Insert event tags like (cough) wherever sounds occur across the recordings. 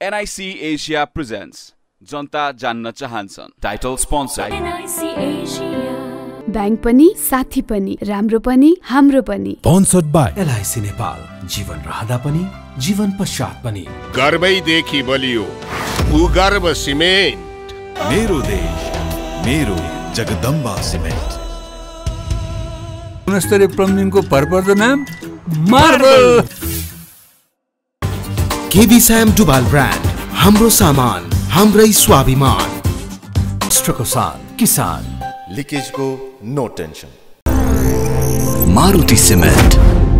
NIC NIC Asia presents जनता जान्न चाहन्छन् NIC Asia ब्याङ्क पनि साथी पनि राम्रो पनि हाम्रो पनि स्पोन्सर्ड बाई एलआइसी नेपाल जीवन रहँदा पनि जीवन पश्चात पनि गर्वैदेखि बलियो भूगर्भ सिमेन्ट मेरो देश मेरो जगदम्बा सिमेन्ट गुणस्तरीय प्रम्लिङको भरपर्दो नाम मार्बल केबी स्याम डुबाल ब्रान्ड हाम्रो सामान हाम्रै स्वाभिमान राष्ट्रको साथ किसान लिकेजको नो टेन्सन मारुति सिमेन्ट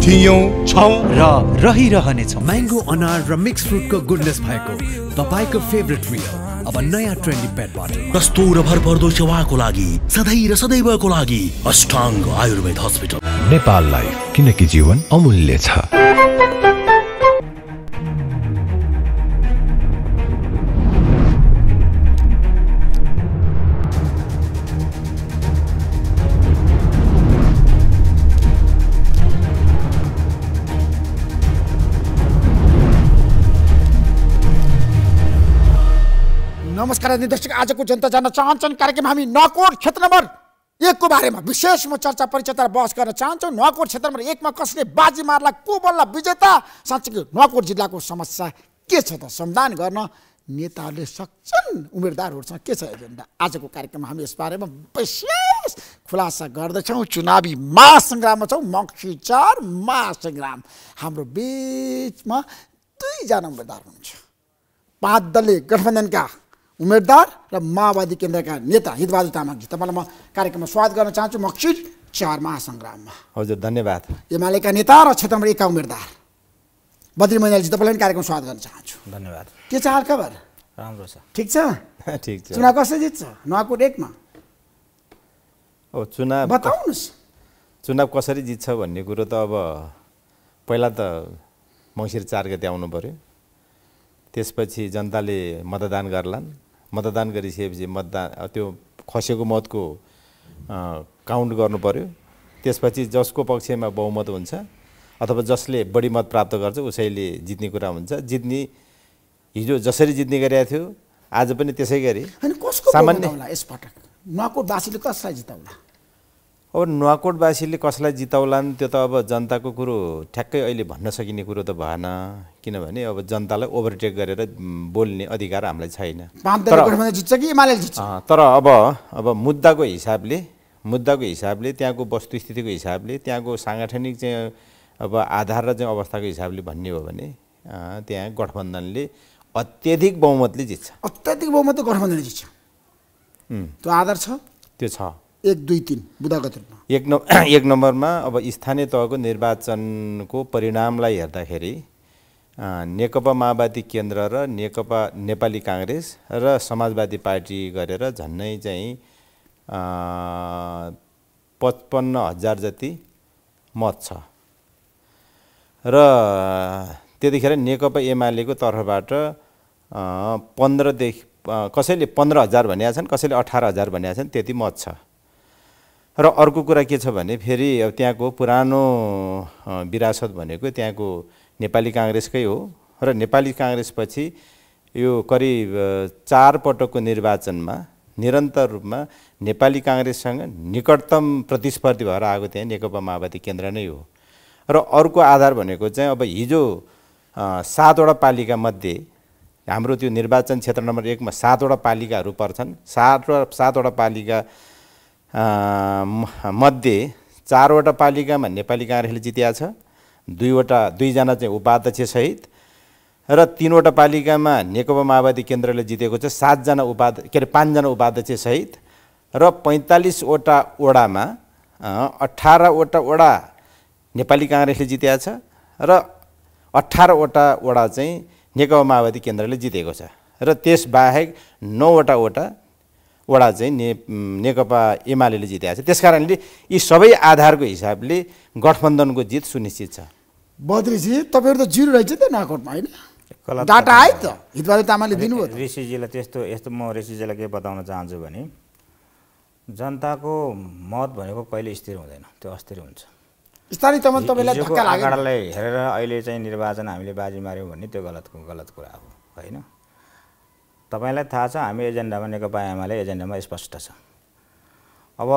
थियौँ छौँ र रहिरहनेछौँ म्याङ्गो अनार र मिक्स फ्रुटको गुडनेस भएको तपाईँको फेभरेट मिल अब नयाँ ट्रेन्डी पेट बाटल सस्तो र भरपर्दो सेवाको लागि सधैँ र सदैवको लागि अष्टाङ्ग आयुर्वेद हस्पिटल नेपाललाई किनकि जीवन अमूल्य छ नमस्कार दर्शक आजको जनता जान्न चाहन्छन् कार्यक्रम हामी नकोट क्षेत्र नम्बर एकको बारेमा विशेष म चर्चा परिचर्चा बहस गर्न चाहन्छौँ नकोट क्षेत्र नम्बर एकमा कसले बाजी मार्ला को बल्ल विजेता साँच्चै नकोट जिल्लाको समस्या के छ त समाधान गर्न नेताहरूले सक्छन् उम्मेदवारहरूसँग के छ एजेन्डा आजको कार्यक्रममा हामी यस विशेष खुलासा गर्दछौँ चुनावी महासङ्ग्राममा छौँ मक्सी चार महासङ्ग्राम हाम्रो बिचमा दुईजना उम्मेद्वार हुनुहुन्छ पाँच दलले गठबन्धनका उम्मेदवार र माओवादी केन्द्रका नेता हितबहादुर तामाङजी तपाईँलाई म कार्यक्रममा स्वागत गर्न चाहन्छु मक्सिर चार महासङ्ग्राममा हजुर धन्यवाद एमालेका नेता र क्षेत्र नम्बर एकका उम्मेदवार बद्री मैनालजी तपाईँलाई पनि कार्यक्रम स्वागत गर्न चाहन्छु धन्यवाद के छ हालखबर राम्रो छ ठिक छ (laughs) ठिक छ चुनाव कसरी जित्छ नुवाकोट एकमा हो चुनाव बताउनुहोस् चुनाव कसरी जित्छ भन्ने कुरो त अब पहिला त मङ्सिर चार गते आउनु पऱ्यो त्यसपछि जनताले मतदान गर्लान् मतदान गरिसकेपछि मतदान त्यो खसेको मतको काउन्ट गर्नु पऱ्यो त्यसपछि जसको पक्षमा बहुमत हुन्छ अथवा जसले बढी मत प्राप्त गर्छ उसैले जित्ने कुरा हुन्छ जित्ने हिजो जसरी जित्ने गरेको थियो आज पनि त्यसै गरी सामान्य यसपटक नको दासीले कसलाई जिताउला अब नुवाकोटवासीले कसलाई जिताउलान् त्यो त अब जनताको कुरो ठ्याक्कै अहिले भन्न सकिने कुरो त भएन किनभने अब जनतालाई ओभरटेक गरेर बोल्ने अधिकार हामीलाई छैन तर अब अब मुद्दाको हिसाबले मुद्दाको हिसाबले त्यहाँको वस्तुस्थितिको हिसाबले त्यहाँको साङ्गठनिक चाहिँ अब आधार र चाहिँ अवस्थाको हिसाबले भन्ने हो भने त्यहाँ गठबन्धनले अत्यधिक बहुमतले जित्छ अत्याधिक बहुमतले गठबन्धनले जित्छ त्यो आधार छ त्यो छ एक दुई तिन बुदागत रूपमा एक न (clears throat) एक नम्बरमा अब स्थानीय तहको निर्वाचनको परिणामलाई हेर्दाखेरि नेकपा माओवादी केन्द्र र नेकपा नेपाली काङ्ग्रेस र समाजवादी पार्टी गरेर झन्नै चाहिँ पचपन्न हजार जति मत छ र त्यतिखेर नेकपा एमालेको तर्फबाट पन्ध्रदेखि कसैले पन्ध्र हजार भनिएका छन् कसैले अठार हजार भनिएका छन् त्यति मत छ र अर्को कुरा के छ भने फेरि अब त्यहाँको पुरानो विरासत भनेको त्यहाँको नेपाली काङ्ग्रेसकै हो र नेपाली काङ्ग्रेसपछि यो करिब चारपटकको निर्वाचनमा निरन्तर रूपमा नेपाली काङ्ग्रेससँग निकटतम प्रतिस्पर्धी भएर आएको त्यहाँ नेकपा माओवादी केन्द्र नै हो र अर्को आधार भनेको चाहिँ अब हिजो सातवटा मध्ये हाम्रो त्यो निर्वाचन क्षेत्र नम्बर एकमा सातवटा पालिकाहरू पर्छन् सातवटा सातवटा पालिका मध्ये चारवटा पालिकामा नेपाली काङ्ग्रेसले जितिया छ दुईवटा दुईजना चाहिँ उपाध्यक्षसहित र तिनवटा पालिकामा नेकपा माओवादी केन्द्रले जितेको छ सातजना उपाध के अरे पाँचजना उपाध्यक्षसहित र पैँतालिसवटा वडामा अठारवटा वडा नेपाली काङ्ग्रेसले जितिया छ र अठारवटा वडा चाहिँ नेकपा माओवादी केन्द्रले जितेको छ र त्यसबाहेक नौवटा वटा वडा चाहिँ ने नेकपा एमाले जितेको छ त्यस कारणले यी सबै आधारको हिसाबले गठबन्धनको जित सुनिश्चित छ बद्रीजी तपाईँहरू त जिरो रहेछ त नाकोटमा होइन डाटा आयो त हितबहादुर तामाले दिनुभयो ऋषिजीलाई त्यस्तो यस्तो म ऋषिजीलाई के बताउन चाहन्छु भने जनताको मत भनेको कहिले स्थिर हुँदैन त्यो अस्थिर हुन्छ स्थानीय तपाईँलाई हेरेर अहिले चाहिँ निर्वाचन हामीले बाजी माऱ्यौँ भने त्यो गलतको गलत कुरा हो होइन तपाईँलाई थाहा छ हामी एजेन्डामा नेकपा एमाले एजेन्डामा स्पष्ट छ अब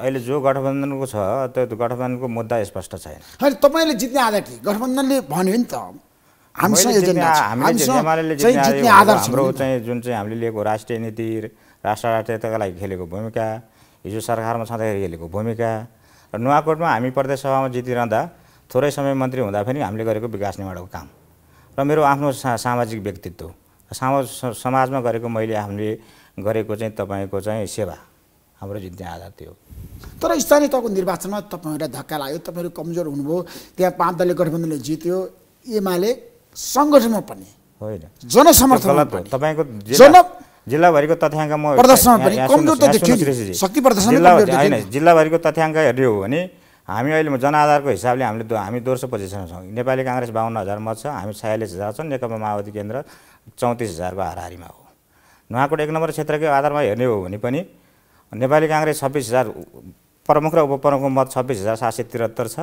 अहिले जो गठबन्धनको छ त्यो गठबन्धनको मुद्दा स्पष्ट छैन होइन तपाईँले जित्ने आधार के गठबन्धनले भन्यो नि त हाम्रो चाहिँ जुन चाहिँ हामीले लिएको राष्ट्रिय नीति राष्ट्र राष्ट्रियताका लागि खेलेको भूमिका हिजो सरकारमा छँदाखेरि खेलेको भूमिका र नुवाकोटमा हामी प्रदेश सभामा जितिरहँदा थोरै समय मन्त्री हुँदा पनि हामीले गरेको विकास निर्माणको काम र मेरो आफ्नो सामाजिक व्यक्तित्व समाज समाजमा गरेको मैले हामीले गरेको चाहिँ तपाईँको चाहिँ सेवा हाम्रो जित्ने आधार त्यो तर स्थानीय तहको निर्वाचनमा तपाईँहरूलाई धक्का लाग्यो तपाईँहरू कमजोर हुनुभयो त्यहाँ पाँच दलीय गठबन्धनले जित्यो एमाले सङ्गठनमा पनि होइन जनसमर्थन तपाईँको जन जिल्लाभरिको तथ्याङ्क म होइन जिल्लाभरिको तथ्याङ्क हेर्ने हो भने हामी अहिले जनआधारको हिसाबले हामीले हामी दोस्रो पोजिसनमा छौँ नेपाली काङ्ग्रेस बाहन्न हजार मत छ हामी छयालिस हजार छौँ नेकपा माओवादी केन्द्र चौतिस हजारको हाराहारीमा हो नुवाकोट एक नम्बर क्षेत्रकै आधारमा हेर्ने हो भने पनि नेपाली काङ्ग्रेस छब्बिस हजार प्रमुख र उपप्रमुखको मत छब्बिस हजार सात सय त्रिहत्तर छ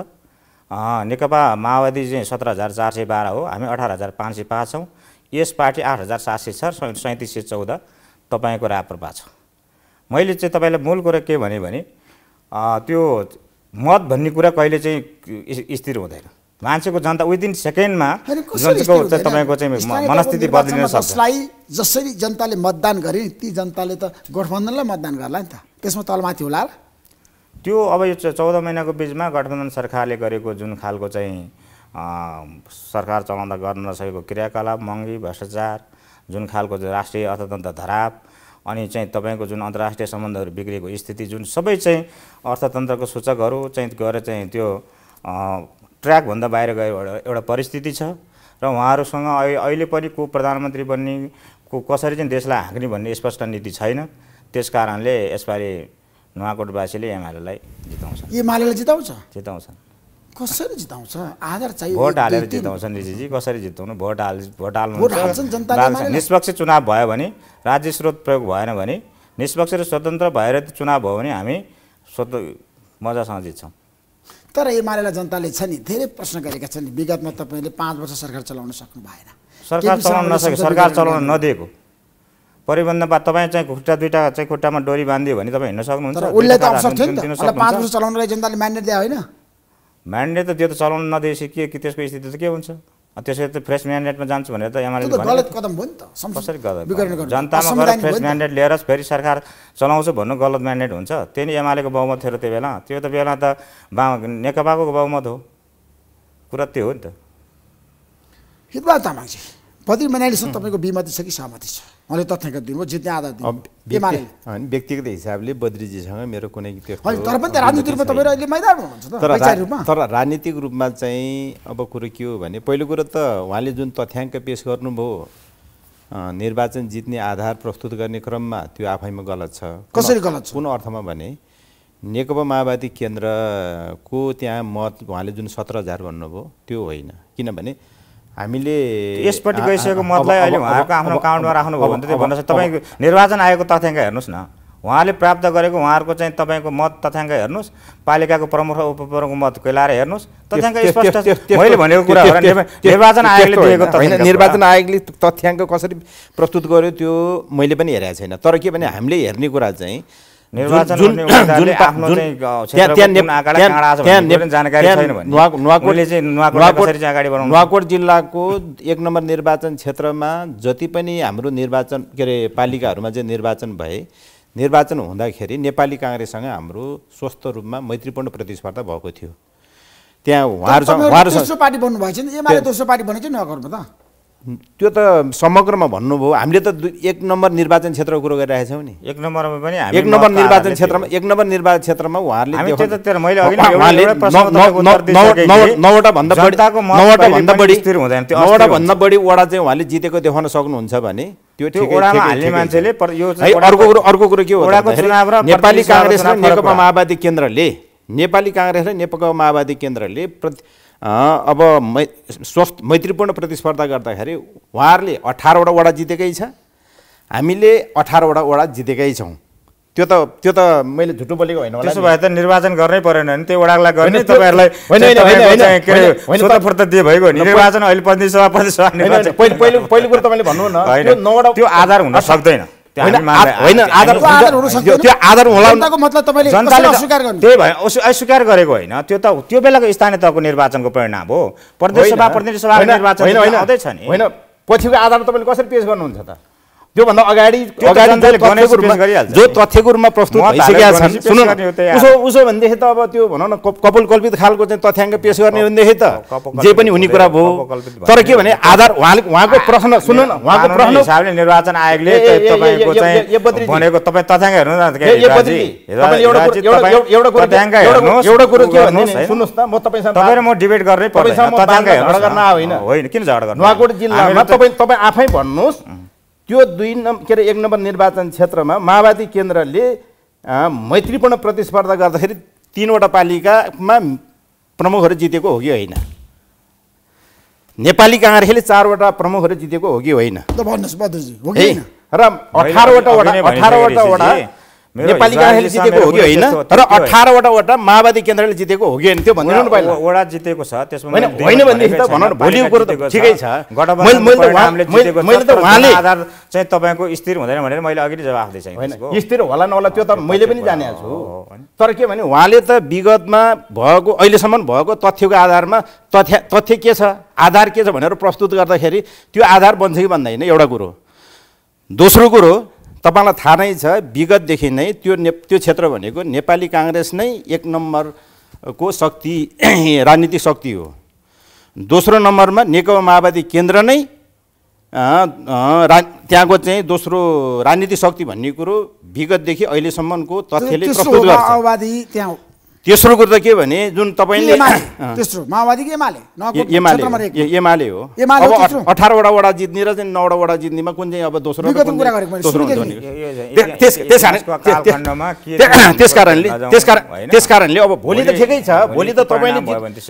नेकपा माओवादी चाहिँ सत्र हजार चार सय बाह्र हो हामी अठार हजार पाँच सय पाँच छौँ यस पार्टी आठ हजार सात सय छ सैँतिस सय चौध तपाईँको राप्रपा छ मैले चाहिँ तपाईँलाई मूल कुरा के भने त्यो मत भन्ने कुरा कहिले चाहिँ स्थिर हुँदैन मान्छेको जनता विदिन सेकेन्डमा तपाईँको चाहिँ मनस्थिति बदलिन सक्छ जसलाई जसरी जनताले मतदान गरे नि ती जनताले त गठबन्धनलाई मतदान गर्ला नि त त्यसमा तलमाथि होला त्यो अब यो चौध महिनाको बिचमा गठबन्धन सरकारले गरेको जुन खालको चाहिँ सरकार चलाउँदा गर्न नसकेको क्रियाकलाप महँगी भ्रष्टाचार जुन खालको राष्ट्रिय अर्थतन्त्र धराप अनि चाहिँ तपाईँको जुन अन्तर्राष्ट्रिय सम्बन्धहरू बिग्रेको स्थिति जुन सबै चाहिँ अर्थतन्त्रको सूचकहरू चाहिँ गएर चाहिँ त्यो ट्र्याकभन्दा बाहिर गयो एउटा परिस्थिति छ र उहाँहरूसँग अहिले पनि को प्रधानमन्त्री बन्ने को कसरी चाहिँ देशलाई हाँक्ने भन्ने स्पष्ट नीति छैन त्यस कारणले यसपालि नुवाकोटवासीले एमालेलाई जिताउँछ एमालेलाई जिताउँछ जिताउँछन् कसरी जिताउँछ आधार चाहियो भोट हालेर जिताउँछन् ऋषिजी कसरी जिताउनु भोट हाल भोट हाल्नु निष्पक्ष चुनाव भयो भने राज्य स्रोत प्रयोग भएन भने निष्पक्ष र स्वतन्त्र भएर चुनाव भयो भने हामी स्वत मजासँग जित्छौँ तर एमाले जनताले छ नि धेरै प्रश्न गरेका छन् विगतमा तपाईँले पाँच वर्ष सरकार चलाउन सक्नु भएन सरकार चलाउन नसके सरकार चलाउन नदिएको परिबन्धमा तपाईँ चाहिँ खुट्टा दुइटा चाहिँ खुट्टामा डोरी बाँधियो भने तपाईँ हिँड्न सक्नुहुन्छ उसले त अवसर थियो पाँच वर्ष चलाउनलाई जनताले म्यान्डेट दिए होइन म्यान्डेट त त्यो त चलाउन नदिएपछि के त्यसको स्थिति त के हुन्छ त्यसरी त फ्रेस म्यान्डेटमा जान्छु भनेर त गलत कदम भयो नि त कसरी गलत जनतामा गएर फ्रेस म्यान्डेट लिएर फेरि सरकार चलाउँछु भन्नु गलत म्यान्डेट हुन्छ त्यही नै एमआलएको बहुमत थियो त्यो बेला त्यो त बेला त बा नेकपाको बहुमत हो कुरा त्यो हो नि त हितबहादुर तामाङजी बद्री मनाइलेसँग तपाईँको बिमति छ कि सहमति छ उहाँले तथ्याङ्क दिनुभयो जित्ने आधार दिनु होइन व्यक्तिगत हिसाबले बद्रीजीसँग मेरो कुनै तर पनि राजनीतिक रूपमा तपाईँ अहिले मैदान हुनुहुन्छ तर राजनीतिक रूपमा चाहिँ अब कुरो के हो भने पहिलो कुरो त उहाँले जुन तथ्याङ्क पेस गर्नुभयो निर्वाचन जित्ने आधार प्रस्तुत गर्ने क्रममा त्यो आफैमा गलत छ कसरी गलत छ कुन अर्थमा भने नेकपा माओवादी केन्द्रको त्यहाँ मत उहाँले जुन सत्र हजार भन्नुभयो त्यो होइन किनभने हामीले यसपट्टि गइसकेको मतलाई अहिले उहाँहरूको आफ्नो काउन्टमा राख्नुभयो भने त त्यो भन्नुहोस् तपाईँको निर्वाचन आयोगको तथ्याङ्क हेर्नुहोस् न उहाँले प्राप्त गरेको उहाँहरूको चाहिँ तपाईँको मत तथ्याङ्क हेर्नुहोस् पालिकाको प्रमुख र उपप्रमुखको मत केलाएर हेर्नुहोस् तथ्याङ्क स्पष्ट मैले भनेको कुरा हो निर्वाचन आयोगले दिएको निर्वाचन आयोगले तथ्याङ्क कसरी प्रस्तुत गर्यो त्यो मैले पनि हेरेको छैन तर के भने हामीले हेर्ने कुरा चाहिँ नुवाकोट जिल्लाको एक नम्बर निर्वाचन क्षेत्रमा जति पनि हाम्रो निर्वाचन के अरे पालिकाहरूमा चाहिँ निर्वाचन भए निर्वाचन हुँदाखेरि नेपाली काङ्ग्रेससँग हाम्रो स्वस्थ रूपमा मैत्रीपूर्ण प्रतिस्पर्धा भएको थियो त्यहाँ उहाँहरूसँग दोस्रो पार्टी भन्नुभएको छैन एमाले दोस्रो पार्टी चाहिँ त त्यो त समग्रमा भन्नुभयो हामीले त एक नम्बर निर्वाचन क्षेत्रको कुरो गरिरहेका छौँ नि एक नम्बरमा पनि एक नम्बर निर्वाचन क्षेत्रमा एक नम्बर निर्वाचन क्षेत्रमा उहाँहरूले नौवटा भन्दा बढी नौवटा भन्दा बढी नौवटा भन्दा बढी वडा चाहिँ उहाँले जितेको देखाउन सक्नुहुन्छ भने त्यो मान्छेले अर्को कुरो अर्को कुरो के हो नेपाली काङ्ग्रेस र नेकपा माओवादी केन्द्रले नेपाली काङ्ग्रेस र नेकपा माओवादी केन्द्रले अब मै स्वस्थ मैत्रीपूर्ण प्रतिस्पर्धा गर्दाखेरि उहाँहरूले अठारवटा वडा जितेकै छ हामीले अठारवटा वडा जितेकै छौँ त्यो त त्यो त मैले झुटो बोलेको होइन त्यसो भए त निर्वाचन गर्नै परेन भने त्यो वडालाई गर्ने तपाईँहरूलाई दिए भएको निर्वाचन अहिले सभा पहिलो कुरो तपाईँले भन्नु न त्यो आधार हुन सक्दैन त्यही भए अस्वीकार गरेको होइन त्यो त त्यो बेलाको स्थानीय तहको निर्वाचनको परिणाम हो प्रदेश सभा प्रतिनिधि सभा निर्वाचन पछिको आधारमा तपाईँले कसरी पेस गर्नुहुन्छ त त्योभन्दा अगाडि अगाडि जो तथ्यको रूपमा प्रस्तुत भइसकेका छन् सुन्नु न उसो उसो भनेदेखि त अब त्यो भनौँ न कपाल कल्पित खालको चाहिँ तथ्याङ्क पेस गर्ने भनेदेखि त जे पनि हुने कुरा भयो तर के भने आधार उहाँले उहाँको प्रश्न सुन्नु न उहाँको प्रश्न हिसाबले निर्वाचन आयोगले तपाईँको चाहिँ भनेको तपाईँ तथ्याङ्क हेर्नुहोस् एउटा कुरो के भन्नुहोस् सुन्नुहोस् त म तपाईँसँग तपाईँ र म डिबेट गर्नै पर्दैन तथ्याङ्क हेर्न होइन किन झगडा गर्नु नुवाकोट जिल्लामा तपाईँ तपाईँ आफै भन्नुहोस् त्यो दुई नम्बर के अरे एक नम्बर निर्वाचन क्षेत्रमा माओवादी केन्द्रले मैत्रीपूर्ण प्रतिस्पर्धा गर्दाखेरि तिनवटा पालिकामा प्रमुखहरू जितेको हो कि होइन नेपाली काङ्ग्रेसले चारवटा प्रमुखहरू जितेको हो कि होइन र अठारवटा वडा अठारवटा वडा नेपाली काङ्ग्रेसले जितेको हो कि होइन तर अठारवटा वटा माओवादी केन्द्रले जितेको हो कि होइन त्यो भनिदिनु पहिला वडा जितेको छ त्यसमा होइन भनेदेखि त भनौँ भोलि कुरो त ठिकै छ मैले त उहाँले आधार चाहिँ तपाईँको स्थिर हुँदैन भनेर मैले अघि नै जवाफ दिएँ होइन स्थिर होला नहोला त्यो त मैले पनि जानेछु छु तर के भने उहाँले त विगतमा भएको अहिलेसम्म भएको तथ्यको आधारमा तथ्य तथ्य के छ आधार के छ भनेर प्रस्तुत गर्दाखेरि त्यो आधार बन्छ कि भन्दैन एउटा कुरो दोस्रो कुरो तपाईँलाई थाहा नै छ विगतदेखि नै त्यो ने त्यो क्षेत्र भनेको नेपाली काङ्ग्रेस नै एक नम्बरको शक्ति (clears throat) राजनीतिक शक्ति हो दोस्रो नम्बरमा नेकपा माओवादी केन्द्र नै रा त्यहाँको चाहिँ दोस्रो राजनीतिक शक्ति भन्ने कुरो विगतदेखि अहिलेसम्मको तथ्यले तेस्रो कुरो त के भने जुन तपाईँले (coughs) तेस्रो माओवादी एमाले हो अब अठारवटा वडा जित्ने र चाहिँ नौवटा वडा जित्नेमा कुन चाहिँ अब दोस्रो त्यस कारणले त्यस कारणले अब भोलि त ठिकै छ भोलि त तपाईँले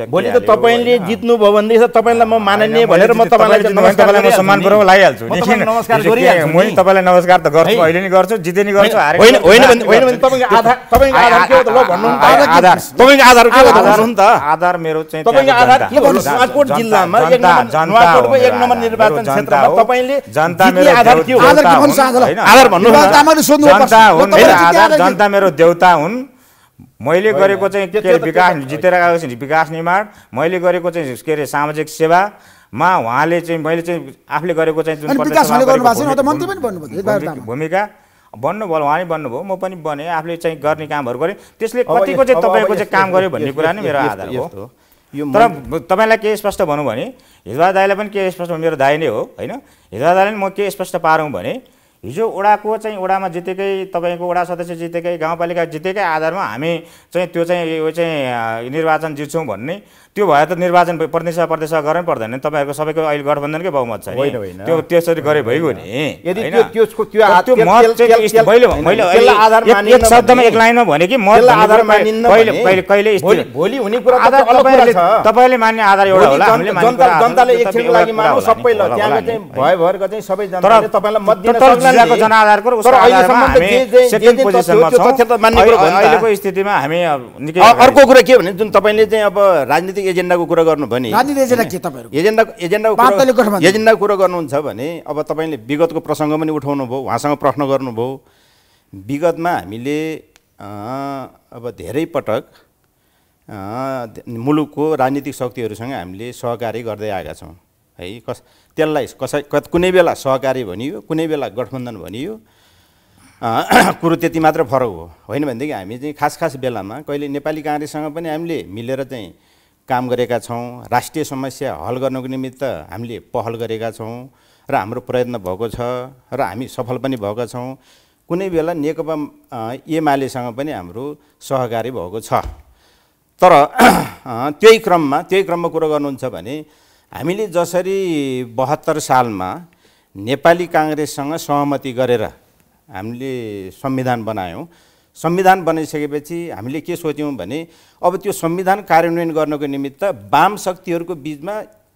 भोलि त तपाईँले जित्नुभयो भनेदेखि तपाईँलाई म माननीय भनेर म तपाईँलाई सम्मान पूर्वक लागिहाल्छु तपाईँलाई नमस्कार त गर्छु अहिले नि गर्छु जिते नि गर्छु होइन भने तपाईँको आधार तपाईँको आधार के त ल भन्नु आधार तपाईँको आधार के हो नि त आधार मेरो चाहिँ तपाईँको आधार के भन्नु पाँचकोट जिल्लामा एक नम्बर एक नम्बर निर्वाचन क्षेत्रमा तपाईँले जनता मेरो आधार के हो आधार भन्नु जनता हुन् आधार जनता मेरो देउता हुन् मैले गरेको चाहिँ के अरे विकास जितेर गएको विकास निर्माण मैले गरेको चाहिँ के अरे सामाजिक सेवामा उहाँले चाहिँ मैले चाहिँ आफूले गरेको चाहिँ जुन भूमिका भन्नुभयो उहाँ भन्नुभयो म पनि बने आफूले चाहिँ गर्ने कामहरू गरेँ त्यसले कतिको चाहिँ तपाईँको चाहिँ काम गर्यो भन्ने कुरा नै मेरो आधार हो यो तर तपाईँलाई के स्पष्ट भनौँ भने हिजोआ दाईलाई पनि के स्पष्ट मेरो दाई नै हो होइन हिजोआ दाईलाई म के स्पष्ट पारौँ भने हिजो ओडाको चाहिँ ओडामा जितेकै तपाईँको ओडा सदस्य जितेकै गाउँपालिका जितेकै आधारमा हामी चाहिँ त्यो चाहिँ यो चाहिँ निर्वाचन जित्छौँ भन्ने त्यो भए त निर्वाचन प्रदेश प्रदेश गर्नै पर्दैन तपाईँहरूको सबैको अहिले गठबन्धनकै बहुमत छ त्यो त्यसरी गरे भइगयो नि एक शब्दमा एक लाइनमा भने कि तपाईँले मान्ने आधार एउटा होला जिल्लाको जनाधारको अहिलेको स्थितिमा हामी निकै अर्को कुरा के भने जुन तपाईँले चाहिँ अब राजनीतिक एजेन्डाको कुरा गर्नु भने एजेन्डाको एजेन्डाको एजेन्डाको कुरा गर्नुहुन्छ भने अब तपाईँले विगतको प्रसङ्ग पनि उठाउनु भयो उहाँसँग प्रश्न गर्नुभयो विगतमा हामीले अब धेरै पटक मुलुकको राजनीतिक शक्तिहरूसँग हामीले सहकारी गर्दै आएका छौँ है कस त्यसलाई कसै कुनै बेला सहकारी भनियो कुनै बेला गठबन्धन भनियो (clears throat) कुरो त्यति मात्र फरक हो होइन भनेदेखि हामी चाहिँ खास खास बेलामा कहिले नेपाली काङ्ग्रेससँग पनि हामीले मिलेर चाहिँ काम गरेका छौँ राष्ट्रिय समस्या हल गर्नको निमित्त हामीले पहल गरेका छौँ र हाम्रो प्रयत्न भएको छ र हामी सफल पनि भएका छौँ कुनै बेला नेकपा एमालेसँग पनि हाम्रो सहकारी भएको छ तर (clears throat) त्यही क्रममा त्यही क्रममा कुरो गर्नुहुन्छ भने हामीले जसरी बहत्तर सालमा नेपाली काङ्ग्रेससँग सहमति गरेर हामीले संविधान बनायौँ संविधान बनाइसकेपछि हामीले के सोच्यौँ भने अब त्यो संविधान कार्यान्वयन गर्नको निमित्त वाम शक्तिहरूको बिचमा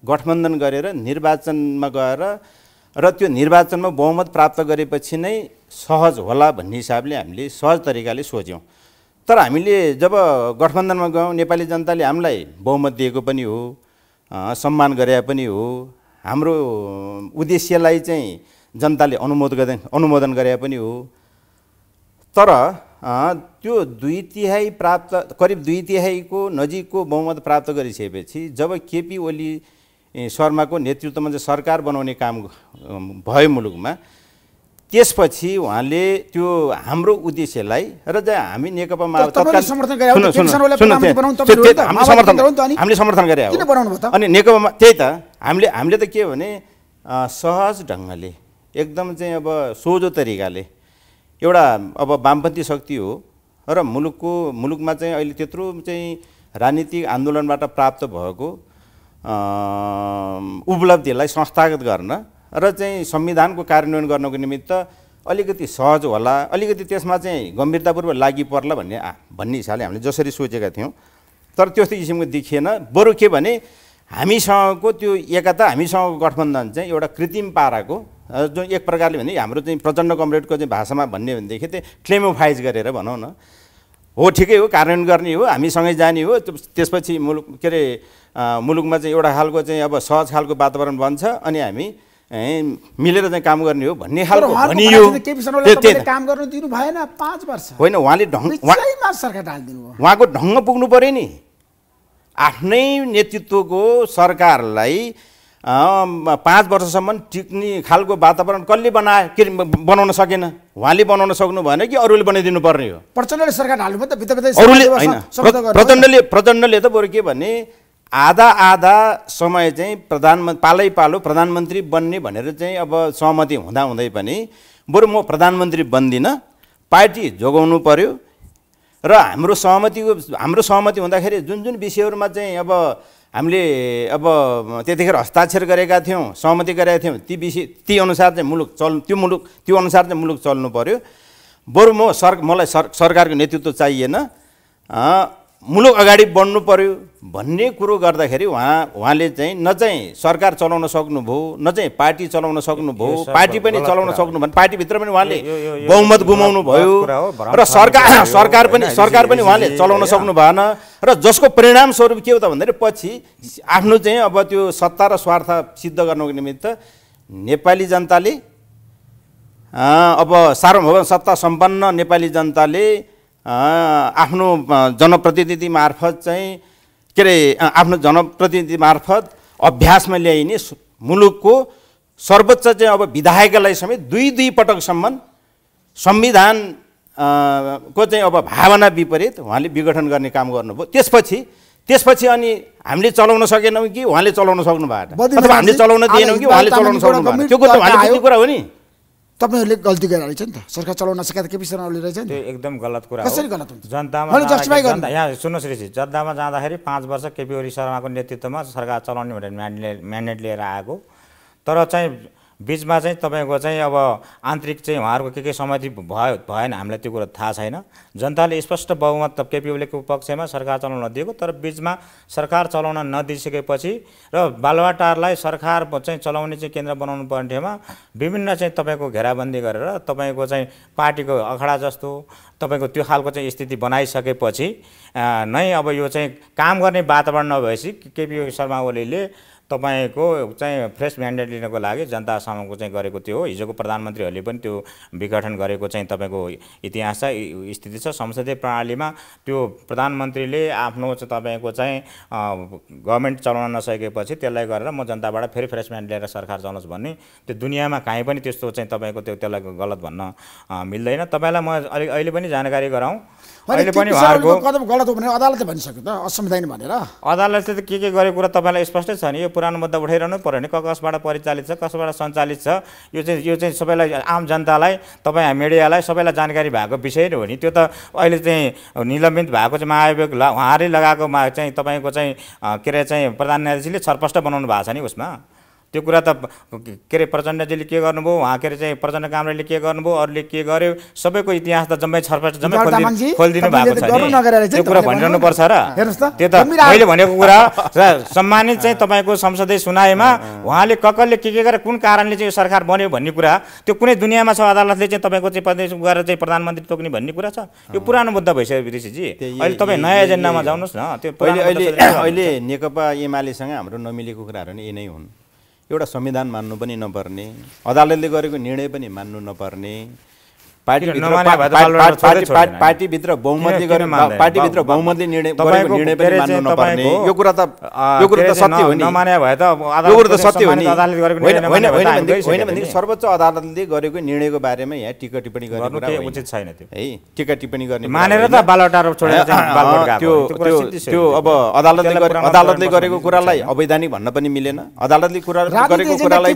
गठबन्धन गरेर निर्वाचनमा गएर र त्यो निर्वाचनमा बहुमत प्राप्त गरेपछि नै सहज होला भन्ने हिसाबले हामीले सहज तरिकाले सोच्यौँ तर हामीले जब गठबन्धनमा गयौँ नेपाली जनताले हामीलाई बहुमत दिएको पनि हो सम्मान गरे पनि हो हाम्रो उद्देश्यलाई चाहिँ जनताले अनुमोदन अनुमोदन गरे पनि हो तर त्यो दुई तिहाई प्राप्त करिब दुई तिहाईको नजिकको बहुमत प्राप्त गरिसकेपछि जब केपी ओली शर्माको नेतृत्वमा चाहिँ सरकार बनाउने काम भयो मुलुकमा त्यसपछि उहाँले त्यो हाम्रो उद्देश्यलाई र हामी नेकपा हामीले समर्थन गरे अनि नेकपामा त्यही त हामीले हामीले त के भने सहज ढङ्गले एकदम चाहिँ अब सोझो तरिकाले एउटा अब वामपन्थी शक्ति हो र मुलुकको मुलुकमा चाहिँ अहिले त्यत्रो चाहिँ राजनीतिक आन्दोलनबाट प्राप्त भएको उपलब्धिलाई संस्थागत गर्न र चाहिँ संविधानको कार्यान्वयन गर्नको निमित्त अलिकति सहज होला अलिकति त्यसमा चाहिँ गम्भीरतापूर्वक लागि पर्ला भन्ने भन्ने हिसाबले हामीले जसरी सोचेका थियौँ तर त्यस्तो किसिमको देखिएन बरु के भने हामीसँगको त्यो एकता हामीसँगको गठबन्धन चाहिँ एउटा कृत्रिम पाराको जुन एक प्रकारले भने हाम्रो चाहिँ प्रचण्ड कमरेडको चाहिँ भाषामा भन्ने भनेदेखि त्यो क्लेमोफाइज गरेर भनौँ न हो ठिकै हो कार्यान्वयन गर्ने हो हामीसँगै जाने हो त्यसपछि मुलुक के अरे मुलुकमा चाहिँ एउटा खालको चाहिँ अब सहज खालको वातावरण बन्छ अनि हामी मिलेर चाहिँ काम गर्ने हो भन्ने खालको भनियो काम गर्न दिनु भएन पाँच वर्ष होइन उहाँले ढङ्ग उहाँको ढङ्ग पुग्नु पऱ्यो नि आफ्नै नेतृत्वको सरकारलाई पाँच वर्षसम्म टिक्ने खालको वातावरण कसले बनाए के बनाउन सकेन उहाँले बनाउन सक्नु भएन कि अरूले बनाइदिनु पर्ने हो प्रचण्डले सरकार हाल्नु त प्रचण्डले प्रचण्डले त बरु के भने आधा आधा समय चाहिँ प्रधान पालै पालो प्रधानमन्त्री बन्ने भनेर चाहिँ अब सहमति हुँदा हुँदै पनि बरु म प्रधानमन्त्री बन्दिनँ पार्टी जोगाउनु पर्यो र हाम्रो सहमतिको हाम्रो सहमति हुँदाखेरि जुन जुन विषयहरूमा चाहिँ अब हामीले अब त्यतिखेर हस्ताक्षर गरेका थियौँ सहमति गरेका थियौँ ती विषय ती अनुसार चाहिँ मुलुक चल् त्यो मुलुक त्यो अनुसार चाहिँ मुलुक चल्नु पर्यो बरु म सर मलाई सर सरकारको नेतृत्व चाहिएन मुलुक अगाडि बढ्नु पर्यो भन्ने कुरो गर्दाखेरि उहाँ उहाँले चाहिँ न चाहिँ सरकार चलाउन सक्नुभयो न चाहिँ पार्टी चलाउन सक्नुभयो पार्टी पनि चलाउन सक्नु भने पार्टीभित्र पनि उहाँले बहुमत गुमाउनु भयो र सरकार सरकार पनि सरकार पनि उहाँले चलाउन सक्नु भएन र जसको परिणामस्वरूप के हो त भन्दाखेरि पछि आफ्नो चाहिँ अब त्यो सत्ता र स्वार्थ सिद्ध गर्नुको निमित्त नेपाली जनताले अब सार्वभौम सत्ता सम्पन्न नेपाली जनताले आफ्नो जनप्रतिनिधि मार्फत चाहिँ के अरे आफ्नो जनप्रतिनिधि मार्फत अभ्यासमा ल्याइने मुलुकको सर्वोच्च चाहिँ अब विधायकलाई समेत दुई दुई पटकसम्म संविधान को चाहिँ अब भावना विपरीत उहाँले विघटन गर्ने काम गर्नुभयो त्यसपछि त्यसपछि अनि हामीले चलाउन सकेनौँ कि उहाँले चलाउन सक्नु भएन हामीले चलाउन दिएनौँ कि उहाँले चलाउन सक्नु भएन त्यो कुरा हो नि तपाईँहरूले गल्ती गरेर रहेछ नि त सरकार चलाउन सकेका केपी शर्माले रहेछ नि एकदम गलत कुरा कसरी गलत हुन्छ जनतामा यहाँ सुन्नुहोस् ऋषि जनतामा जाँदाखेरि पाँच वर्ष केपी ओली शर्माको नेतृत्वमा सरकार चलाउने भनेर म्यान्डेट म्यान्डेट लिएर आएको तर चाहिँ बिचमा चाहिँ तपाईँको चाहिँ अब आन्तरिक चाहिँ उहाँहरूको के के सहमति भयो भएन हामीलाई त्यो कुरा थाहा छैन जनताले स्पष्ट बहुमत केपी ओलीको पक्षमा सरकार चलाउन दिएको तर बिचमा सरकार चलाउन नदिइसकेपछि र बालुवाटारलाई सरकार चाहिँ चलाउने चाहिँ केन्द्र बनाउनु पर्ने ठाउँमा विभिन्न चाहिँ तपाईँको घेराबन्दी गरेर तपाईँको चाहिँ पार्टीको अखडा जस्तो तपाईँको त्यो खालको चाहिँ स्थिति बनाइसकेपछि नै अब यो चाहिँ काम गर्ने वातावरण नभएपछि केपी शर्मा ओलीले तपाईँको चाहिँ फ्रेस म्यान्डेट लिनको लागि जनतासँगको चाहिँ गरेको त्यो हो हिजोको प्रधानमन्त्रीहरूले पनि त्यो विघटन गरेको चाहिँ तपाईँको इतिहास छ स्थिति छ संसदीय प्रणालीमा त्यो प्रधानमन्त्रीले आफ्नो चाहिँ तपाईँको चाहिँ गभर्मेन्ट चलाउन नसकेपछि त्यसलाई गरेर म जनताबाट फेरि फ्रेस म्यान्डेट लिएर सरकार चलाउँछु भन्ने त्यो दुनियाँमा काहीँ पनि त्यस्तो चाहिँ तपाईँको त्यो त्यसलाई गलत भन्न मिल्दैन तपाईँलाई म अलिक अहिले पनि जानकारी गराउँ अहिले पनि उहाँहरूको कदम गलत हो भने अदालतले भनिसक्यो त असंवैधानिक भनेर अदालतले त के के गरेको कुरा तपाईँलाई स्पष्टै छ नि यो पुरानो मुद्दा उठाइरहनु पऱ्यो भने कसबाट परिचालित छ कसबाट सञ्चालित छ यो चाहिँ यो चाहिँ सबैलाई आम जनतालाई तपाईँ मिडियालाई सबैलाई जानकारी भएको विषय नै हो नि त्यो त अहिले चाहिँ निलम्बित भएको चाहिँ महायोग उहाँले लगाएको चाहिँ तपाईँको चाहिँ के अरे चाहिँ प्रधान न्यायाधीशले छरपष्ट बनाउनु भएको छ नि उसमा त्यो कुरा त के अरे प्रचण्डजीले के गर्नुभयो उहाँ के अरे चाहिँ प्रचण्ड कामराले के गर्नुभयो अरूले के गर्यो सबैको इतिहास त जम्मै छरफट जम्मै खोलिदिनु भएको छ त्यो कुरा पर्छ र त्यो त मैले भनेको कुरा सम्मानित चाहिँ तपाईँको संसदीय सुनाएमा उहाँले ककलले के के गरे कुन कारणले चाहिँ यो सरकार बन्यो भन्ने कुरा त्यो कुनै दुनियाँमा छ अदालतले चाहिँ तपाईँको चाहिँ प्रदेश गएर चाहिँ प्रधानमन्त्री तोक्ने भन्ने कुरा छ यो पुरानो मुद्दा भइसक्यो ऋषिजी अहिले तपाईँ नयाँ एजेन्डामा जानुहोस् न त्यो अहिले अहिले नेकपा एमालेसँग हाम्रो नमिलेको कुराहरू नै नै हुन् एउटा संविधान मान्नु पनि नपर्ने अदालतले गरेको निर्णय पनि मान्नु नपर्ने पार्टीभित्र बहुमतले पार्टीभित्र बहुमतले निर्णय यो कुरा त यो कुरा त सत्य हो नि यो कुरा त सत्य हो नि होइन भनेदेखि सर्वोच्च अदालतले गरेको निर्णयको बारेमा यहाँ टिका टिप्पणी गर्नु उचित छैन त्यो है टिका टिप्पणी गर्ने मानेर त बालवटा त्यो त्यो अब अदालतले अदालतले गरेको कुरालाई अवैधानिक भन्न पनि मिलेन अदालतले कुरा गरेको कुरालाई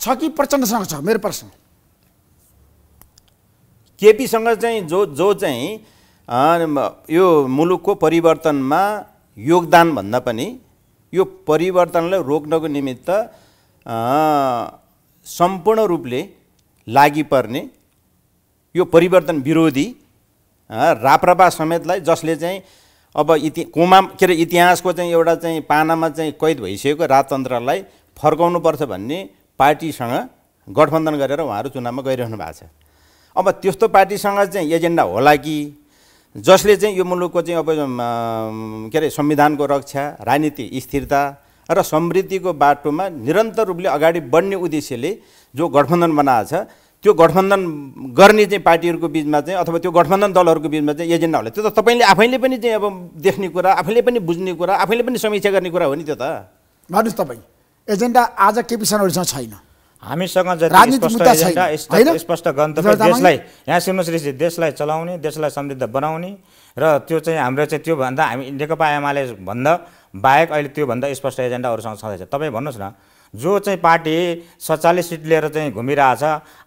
छ कि प्रचण्डसँग छ मेरो प्रश्न केपीसँग चाहिँ जो जो चाहिँ यो मुलुकको परिवर्तनमा योगदान भन्दा पनि यो परिवर्तनलाई रोक्नको निमित्त सम्पूर्ण रूपले लागि पर्ने यो परिवर्तन विरोधी राप्रपा समेतलाई जसले चाहिँ अब इति कोमा के अरे इतिहासको चाहिँ एउटा चाहिँ पानामा चाहिँ कैद भइसकेको राजतन्त्रलाई फर्काउनुपर्छ भन्ने पार्टीसँग गठबन्धन गरेर उहाँहरू चुनावमा गइरहनु भएको छ अब त्यस्तो पार्टीसँग चाहिँ एजेन्डा होला कि जसले चाहिँ यो मुलुकको चाहिँ अब के अरे संविधानको रक्षा राजनीति स्थिरता र समृद्धिको बाटोमा निरन्तर रूपले अगाडि बढ्ने उद्देश्यले जो गठबन्धन बनाएको छ त्यो गठबन्धन गर्ने चाहिँ पार्टीहरूको बिचमा चाहिँ अथवा त्यो गठबन्धन दलहरूको बिचमा चाहिँ एजेन्डा होला त्यो त तपाईँले आफैले पनि चाहिँ अब देख्ने कुरा आफैले पनि बुझ्ने कुरा आफैले पनि समीक्षा गर्ने कुरा हो नि त्यो त भन्नुहोस् तपाईँ एजेन्डा आज केपी शर्मासँग छैन हामीसँग जति स्पष्ट स्पष्ट गन्तव्य देशलाई यहाँ सुन्नुहोस् ऋषि देशलाई चलाउने देशलाई समृद्ध बनाउने र त्यो चाहिँ हाम्रो चाहिँ त्योभन्दा हामी नेकपा एमाले भन्दा बाहेक अहिले त्योभन्दा स्पष्ट एजेन्डा अरूसँग छँदैछ तपाईँ भन्नुहोस् न जो चाहिँ पार्टी सत्तालिस सिट लिएर चाहिँ घुमिरहेछ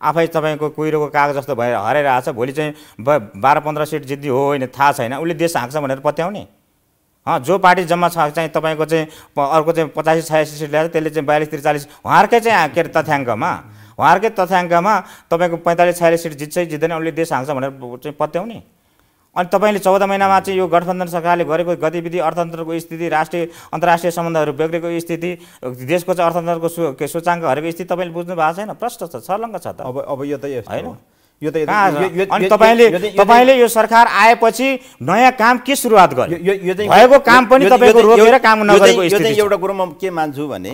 आफै तपाईँको कुहिरोको कागज जस्तो भएर हराइरहेछ भोलि चाहिँ बाह्र पन्ध्र सिट जित्ने हो होइन थाहा छैन उसले देश हाँक्छ भनेर पत्याउने जो पार्टी जम्मा छ चाहिँ तपाईँको चाहिँ अर्को चाहिँ पचासी छयासी सिट ल्याएर त्यसले चाहिँ बयालिस त्रिचालिस उहाँहरूकै चाहिँ के अरे तथ्याङ्कमा उहाँहरूकै तथ्याङ्कमा तपाईँको पैँतालिस छयालिस सिट जित्छ जित्दैन उसले देश हाँक्छ भनेर चाहिँ पत्याउने अनि तपाईँले चौध महिनामा चाहिँ यो गठबन्धन सरकारले गरेको गतिविधि अर्थतन्त्रको स्थिति राष्ट्रिय अन्तर्राष्ट्रिय सम्बन्धहरू बेग्रेको स्थिति देशको चाहिँ अर्थतन्त्रको सूचाङ्क हरेको स्थिति तपाईँले बुझ्नु भएको छैन प्रष्ट छ छलङ्ग छ त अब अब यो त होइन यो अनि तपाईँले तपाईँले यो सरकार आएपछि नयाँ काम के सुरुवात गर्यो भएको काम पनि तपाईँको रोकेर काम नगरेको एउटा कुरो म के मान्छु भने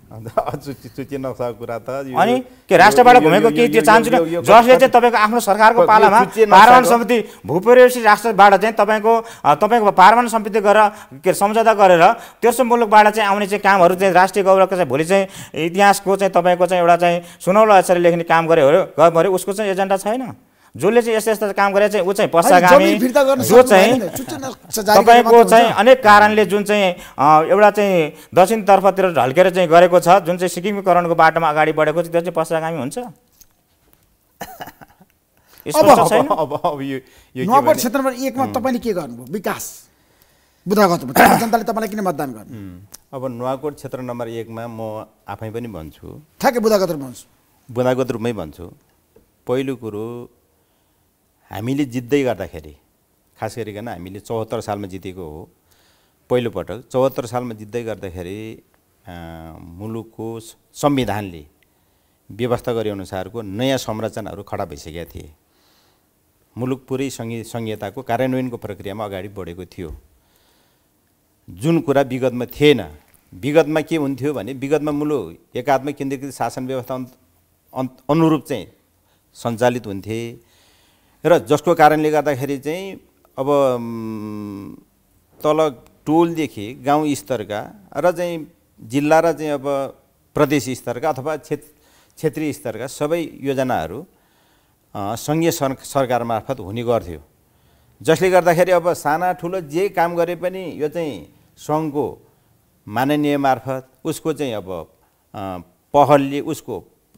अनि के राष्ट्रबाट घुमेको केही त्यो चाहन्छु जसले चाहिँ तपाईँको आफ्नो सरकारको पालामा पार्वन सम्पत्ति भूपरिवेशी राष्ट्रबाट चाहिँ तपाईँको तपाईँको पारमान सम्पत्ति गरेर के सम्झौता गरेर तेस्रो मुलुकबाट चाहिँ आउने चाहिँ कामहरू चाहिँ राष्ट्रिय गौरवको चाहिँ भोलि चाहिँ इतिहासको चाहिँ तपाईँको चाहिँ एउटा चाहिँ सुनौलो अक्षर लेख्ने काम गरे हो गयो उसको चाहिँ एजेन्डा छैन जसले चाहिँ यस्तो यस्तो काम गरे चाहिँ ऊ चाहिँ पश्चागामी जो चाहिँ तपाईँको चाहिँ अनेक कारणले जुन चाहिँ एउटा चाहिँ दक्षिणतर्फतिर ढल्केर चाहिँ गरेको छ जुन चाहिँ सिक्किमीकरणको बाटोमा अगाडि बढेको छ त्यो चाहिँ पश्चागामी हुन्छ (laughs) क्षेत्र एकमा तपाईँले के गर्नुभयो विकास (coughs) जनताले तपाईँलाई किन मतदान गर्नु अब नुवाकोट क्षेत्र नम्बर एकमा म आफै पनि भन्छु ठ्याक्कै बुधागत भन्छु बुधागत रूपमै भन्छु पहिलो कुरो हामीले जित्दै गर्दाखेरि खास गरिकन हामीले चौहत्तर सालमा जितेको हो पहिलोपटक चौहत्तर सालमा जित्दै गर्दाखेरि मुलुकको संविधानले व्यवस्था गरे अनुसारको नयाँ संरचनाहरू खडा भइसकेका थिए मुलुक पुरै सङ्घीय संहिताको कार्यान्वयनको प्रक्रियामा अगाडि बढेको थियो जुन कुरा विगतमा थिएन विगतमा के हुन्थ्यो भने विगतमा मुलुक एकात्मक केन्द्रीकृत शासन व्यवस्था अनुरूप चाहिँ सञ्चालित हुन्थे र जसको कारणले गर्दाखेरि चाहिँ अब तल टोलदेखि गाउँ स्तरका र चाहिँ जिल्ला र चाहिँ अब प्रदेश स्तरका अथवा क्षेत्र क्षेत्रीय स्तरका सबै योजनाहरू सङ्घीय सर सरकार मार्फत हुने गर्थ्यो जसले गर्दाखेरि अब साना ठुलो जे काम गरे पनि यो चाहिँ सङ्घको माननीय मार्फत उसको चाहिँ अब पहलले उसको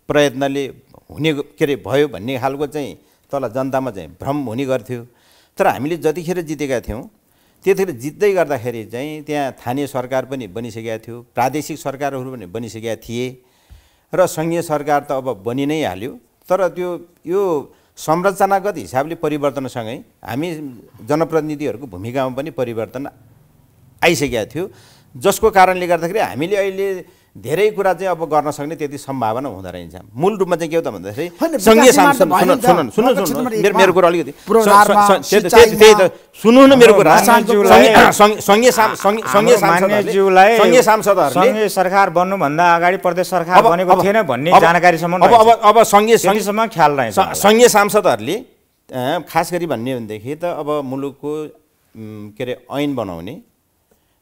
प्रयत्नले हुने के अरे भयो भन्ने खालको चाहिँ तल जनतामा चाहिँ भ्रम हुने गर्थ्यो तर हामीले जतिखेर जितेका थियौँ त्यतिखेर जित्दै गर्दाखेरि चाहिँ त्यहाँ स्थानीय सरकार पनि बनिसकेका थियो प्रादेशिक सरकारहरू पनि बनिसकेका थिए र सङ्घीय सरकार त अब बनि नै हाल्यो तर त्यो यो संरचनागत हिसाबले परिवर्तनसँगै हामी जनप्रतिनिधिहरूको भूमिकामा पनि परिवर्तन आइसकेका थियो जसको कारणले गर्दाखेरि हामीले अहिले धेरै कुरा चाहिँ अब गर्न सक्ने त्यति सम्भावना हुँदो रहेछ मूल रूपमा चाहिँ के हो त भन्दाखेरि सङ्घीय सांसद सुन सुन सुन मेरो मेरो कुरा अलिकति त्यही त सुन्नु न मेरो कुरा सङ्घीय सङ्घीय सांसदहरूले सरकार बन्नुभन्दा अगाडि प्रदेश सरकार बनेको थिएन भन्ने जानकारीसम्म अब अब अब सङ्घीय सङ्घीयसम्म ख्याल रहेछ सङ्घीय सांसदहरूले खास गरी भन्ने भनेदेखि त अब मुलुकको के अरे ऐन बनाउने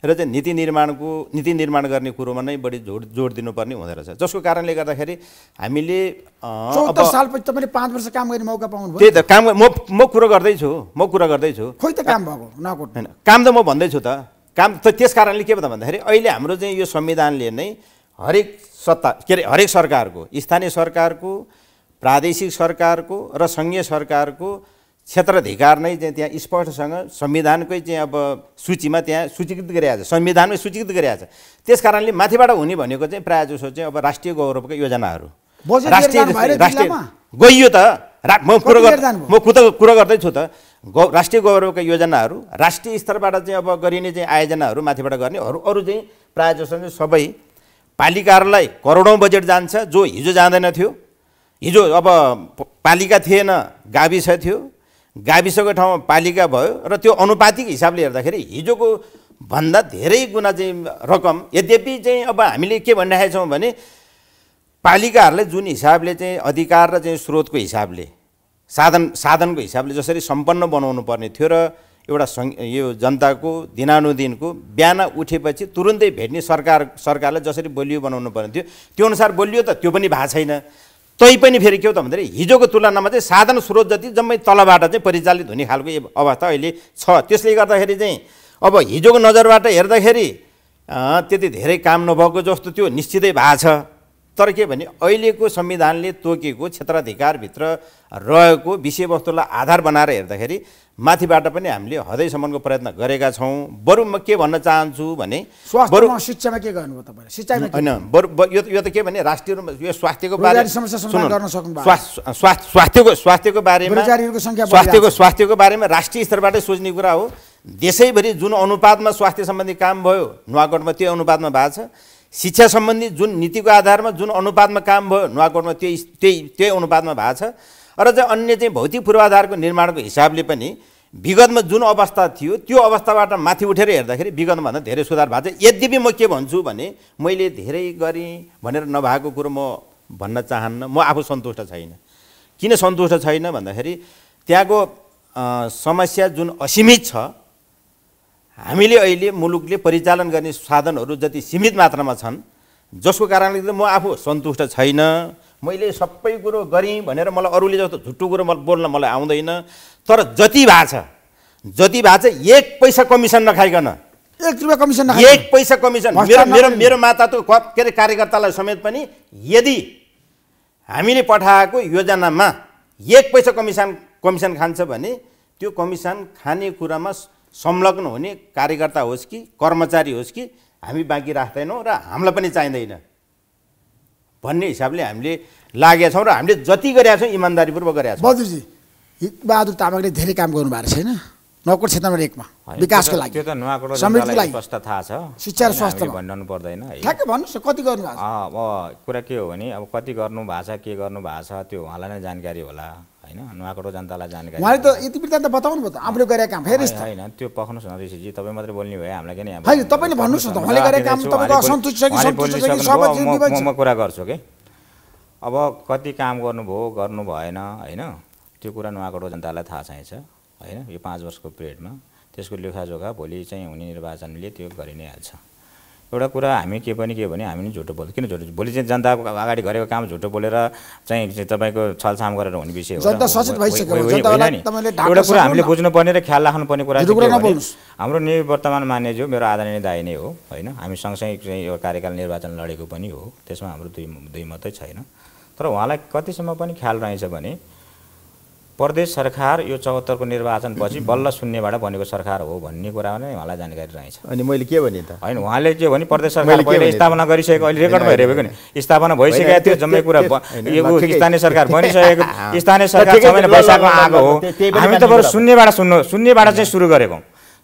र चाहिँ नीति निर्माणको नीति निर्माण गर्ने कुरोमा नै बढी जोड जोड दिनुपर्ने हुँदो रहेछ जसको कारणले गर्दाखेरि हामीले सालपछि तपाईँले पाँच वर्ष काम गर्ने मौका पाउनु त्यही त काम म म कुरो गर्दैछु म कुरो गर्दैछु खोइ त काम भएको नकोट होइन काम त म भन्दैछु त काम त त्यस कारणले के भन्दा भन्दाखेरि अहिले हाम्रो चाहिँ यो संविधानले नै हरेक सत्ता के अरे हरेक सरकारको स्थानीय सरकारको प्रादेशिक सरकारको र सङ्घीय सरकारको क्षेत्राधिकार नै चाहिँ त्यहाँ स्पष्टसँग संविधानकै चाहिँ अब सूचीमा त्यहाँ सूचीकृत गरिरहेको छ संविधानमै सूचीकृत गरिरहेको छ त्यस कारणले माथिबाट हुने भनेको चाहिँ प्रायः जसो चाहिँ अब राष्ट्रिय गौरवका योजनाहरू राष्ट्रिय राष्ट्रिय गइयो त म कुरो म कुरो कुरो गर्दैछु त गौ राष्ट्रिय गौरवका योजनाहरू राष्ट्रिय स्तरबाट चाहिँ अब गरिने चाहिँ आयोजनाहरू माथिबाट गर्ने अरू अरू चाहिँ प्रायः जसो चाहिँ सबै पालिकाहरूलाई करोडौँ बजेट जान्छ जो हिजो जाँदैन थियो हिजो अब पालिका थिएन गाविस थियो गाविसको ठाउँमा पालिका भयो र त्यो अनुपातिक हिसाबले हेर्दाखेरि हिजोको भन्दा धेरै गुणा चाहिँ रकम यद्यपि चाहिँ अब हामीले के भनिरहेका छौँ भने पालिकाहरूलाई जुन हिसाबले चाहिँ अधिकार र चाहिँ स्रोतको हिसाबले साधन साधनको हिसाबले जसरी सम्पन्न बनाउनु पर्ने थियो र एउटा सङ् यो जनताको दिनानुदिनको बिहान उठेपछि तुरुन्तै भेट्ने सरकार सरकारलाई जसरी बोलियो बनाउनु पर्ने थियो त्यो अनुसार बोलियो त त्यो पनि भएको छैन तै पनि फेरि के हो त भन्दाखेरि हिजोको तुलनामा चाहिँ साधन स्रोत जति जम्मै तलबाट चाहिँ परिचालित हुने खालको अवस्था अहिले छ त्यसले गर्दाखेरि चाहिँ अब हिजोको नजरबाट हेर्दाखेरि त्यति धेरै काम नभएको जस्तो त्यो निश्चितै भएको छ तर के भने अहिलेको संविधानले तोकेको क्षेत्राधिकारभित्र रहेको विषयवस्तुलाई आधार बनाएर हेर्दाखेरि माथिबाट पनि हामीले हदैसम्मको प्रयत्न गरेका छौँ बरु म के भन्न चाहन्छु भने बरु शिक्षामा के गर्नुभयो तपाईँले शिक्षामा होइन बरु यो यो त के भने राष्ट्रिय रूपमा यो स्वास्थ्यको स्वास्थ्यको स्वास्थ्यको बारेमा स्वास्थ्यको स्वास्थ्यको बारेमा राष्ट्रिय स्तरबाटै सोच्ने कुरा हो देशैभरि जुन अनुपातमा स्वास्थ्य सम्बन्धी काम भयो नुवाकोटमा त्यो अनुपातमा भएको छ शिक्षा सम्बन्धी जुन नीतिको आधारमा जुन अनुपातमा काम भयो नुवाकोटमा त्यही त्यही त्यही अनुपातमा भएको छ र चाहिँ अन्य चाहिँ भौतिक पूर्वाधारको निर्माणको हिसाबले पनि विगतमा जुन अवस्था थियो त्यो अवस्थाबाट माथि उठेर हेर्दाखेरि विगतभन्दा धेरै सुधार भएको छ यद्यपि म के भन्छु भने मैले धेरै गरेँ भनेर नभएको कुरो म भन्न चाहन्न म आफू सन्तुष्ट छैन किन सन्तुष्ट छैन भन्दाखेरि त्यहाँको समस्या जुन असीमित छ हामीले अहिले मुलुकले परिचालन गर्ने साधनहरू जति सीमित मात्रामा छन् जसको कारणले म आफू सन्तुष्ट छैन मैले सबै कुरो गरेँ भनेर मलाई अरूले जस्तो झुटो कुरो बोल्न मलाई आउँदैन तर जति भएको छ जति भएको छ एक पैसा कमिसन नखाइकन एक रुपियाँ कमिसन एक पैसा कमिसन मेरो मेरो मेरो माता माताको के अरे कार्यकर्तालाई समेत पनि यदि हामीले पठाएको योजनामा एक पैसा कमिसन कमिसन खान्छ भने त्यो कमिसन खाने कुरामा संलग्न हुने कार्यकर्ता होस् कि कर्मचारी होस् कि हामी बाँकी राख्दैनौँ र हामीलाई पनि चाहिँदैन भन्ने हिसाबले हामीले लागेका छौँ र हामीले जति गरेका छौँ इमान्दारीपूर्वक गरेका छौँ बजुजी हितबहादुर तामाङले धेरै काम गर्नु भएको छैन क्षेत्र क्षेत्रमा एकमा विकासको लागि त्यो त थाहा छ शिक्षा र स्वास्थ्य भन्नु पर्दैन ठ्याक्कै भन्नुहोस् कति गर्नु अब कुरा के हो भने अब कति गर्नु भएको छ के गर्नु भएको छ त्यो उहाँलाई नै जानकारी होला होइन नुवाकोटो जनतालाई जानकारी उहाँले त यति वृत्तान्त बताउनु भयो त आफूले गरेका काम फेरि होइन त्यो पख्नुहोस् न ऋषिजी तपाईँ मात्रै बोल्ने भयो हामीलाई किन होइन तपाईँले भन्नुहोस् न त उहाँले गरेका काम तपाईँको असन्तुष्टि म कुरा गर्छु कि अब कति काम गर्नुभयो गर्नु भएन होइन त्यो कुरा नुवाकोटो जनतालाई थाहा चाहिन्छ होइन यो पाँच वर्षको पिरियडमा त्यसको लेखाजोखा भोलि चाहिँ हुने निर्वाचनले त्यो गरि नै हाल्छ एउटा कुरा हामी के पनि के भने हामी नि झुटो बोल्छ किन झुटो भोलि चाहिँ जनताको अगाडि गरेको काम झुटो बोलेर चाहिँ तपाईँको छलछाम गरेर हुने विषय हो एउटा कुरा हामीले बुझ्नुपर्ने र ख्याल राख्नुपर्ने कुरा हाम्रो निवर्तमान मान्यज्यू मेरो आदरणीय दाइ नै हो होइन हामी सँगसँगै चाहिँ यो कार्यकाल निर्वाचन लडेको पनि हो त्यसमा हाम्रो दुई दुई मात्रै छैन तर उहाँलाई कतिसम्म पनि ख्याल रहेछ भने प्रदेश सरकार यो चौहत्तरको निर्वाचनपछि बल्ल शून्यबाट बनेको सरकार हो भन्ने कुरा नै उहाँलाई जानकारी रहेछ अनि मैले के भने त होइन उहाँले के भने प्रदेश सरकार पहिले स्थापना गरिसकेको अहिले रेकर्डमा हेरेको नि स्थापना भइसकेको थियो जम्मै कुरा स्थानीय सरकार (laughs) बनिसकेको स्थानीय सरकार छ महिना आएको हो हामी त बरु शून्यबाट सुन्नु शून्यबाट चाहिँ सुरु गरेको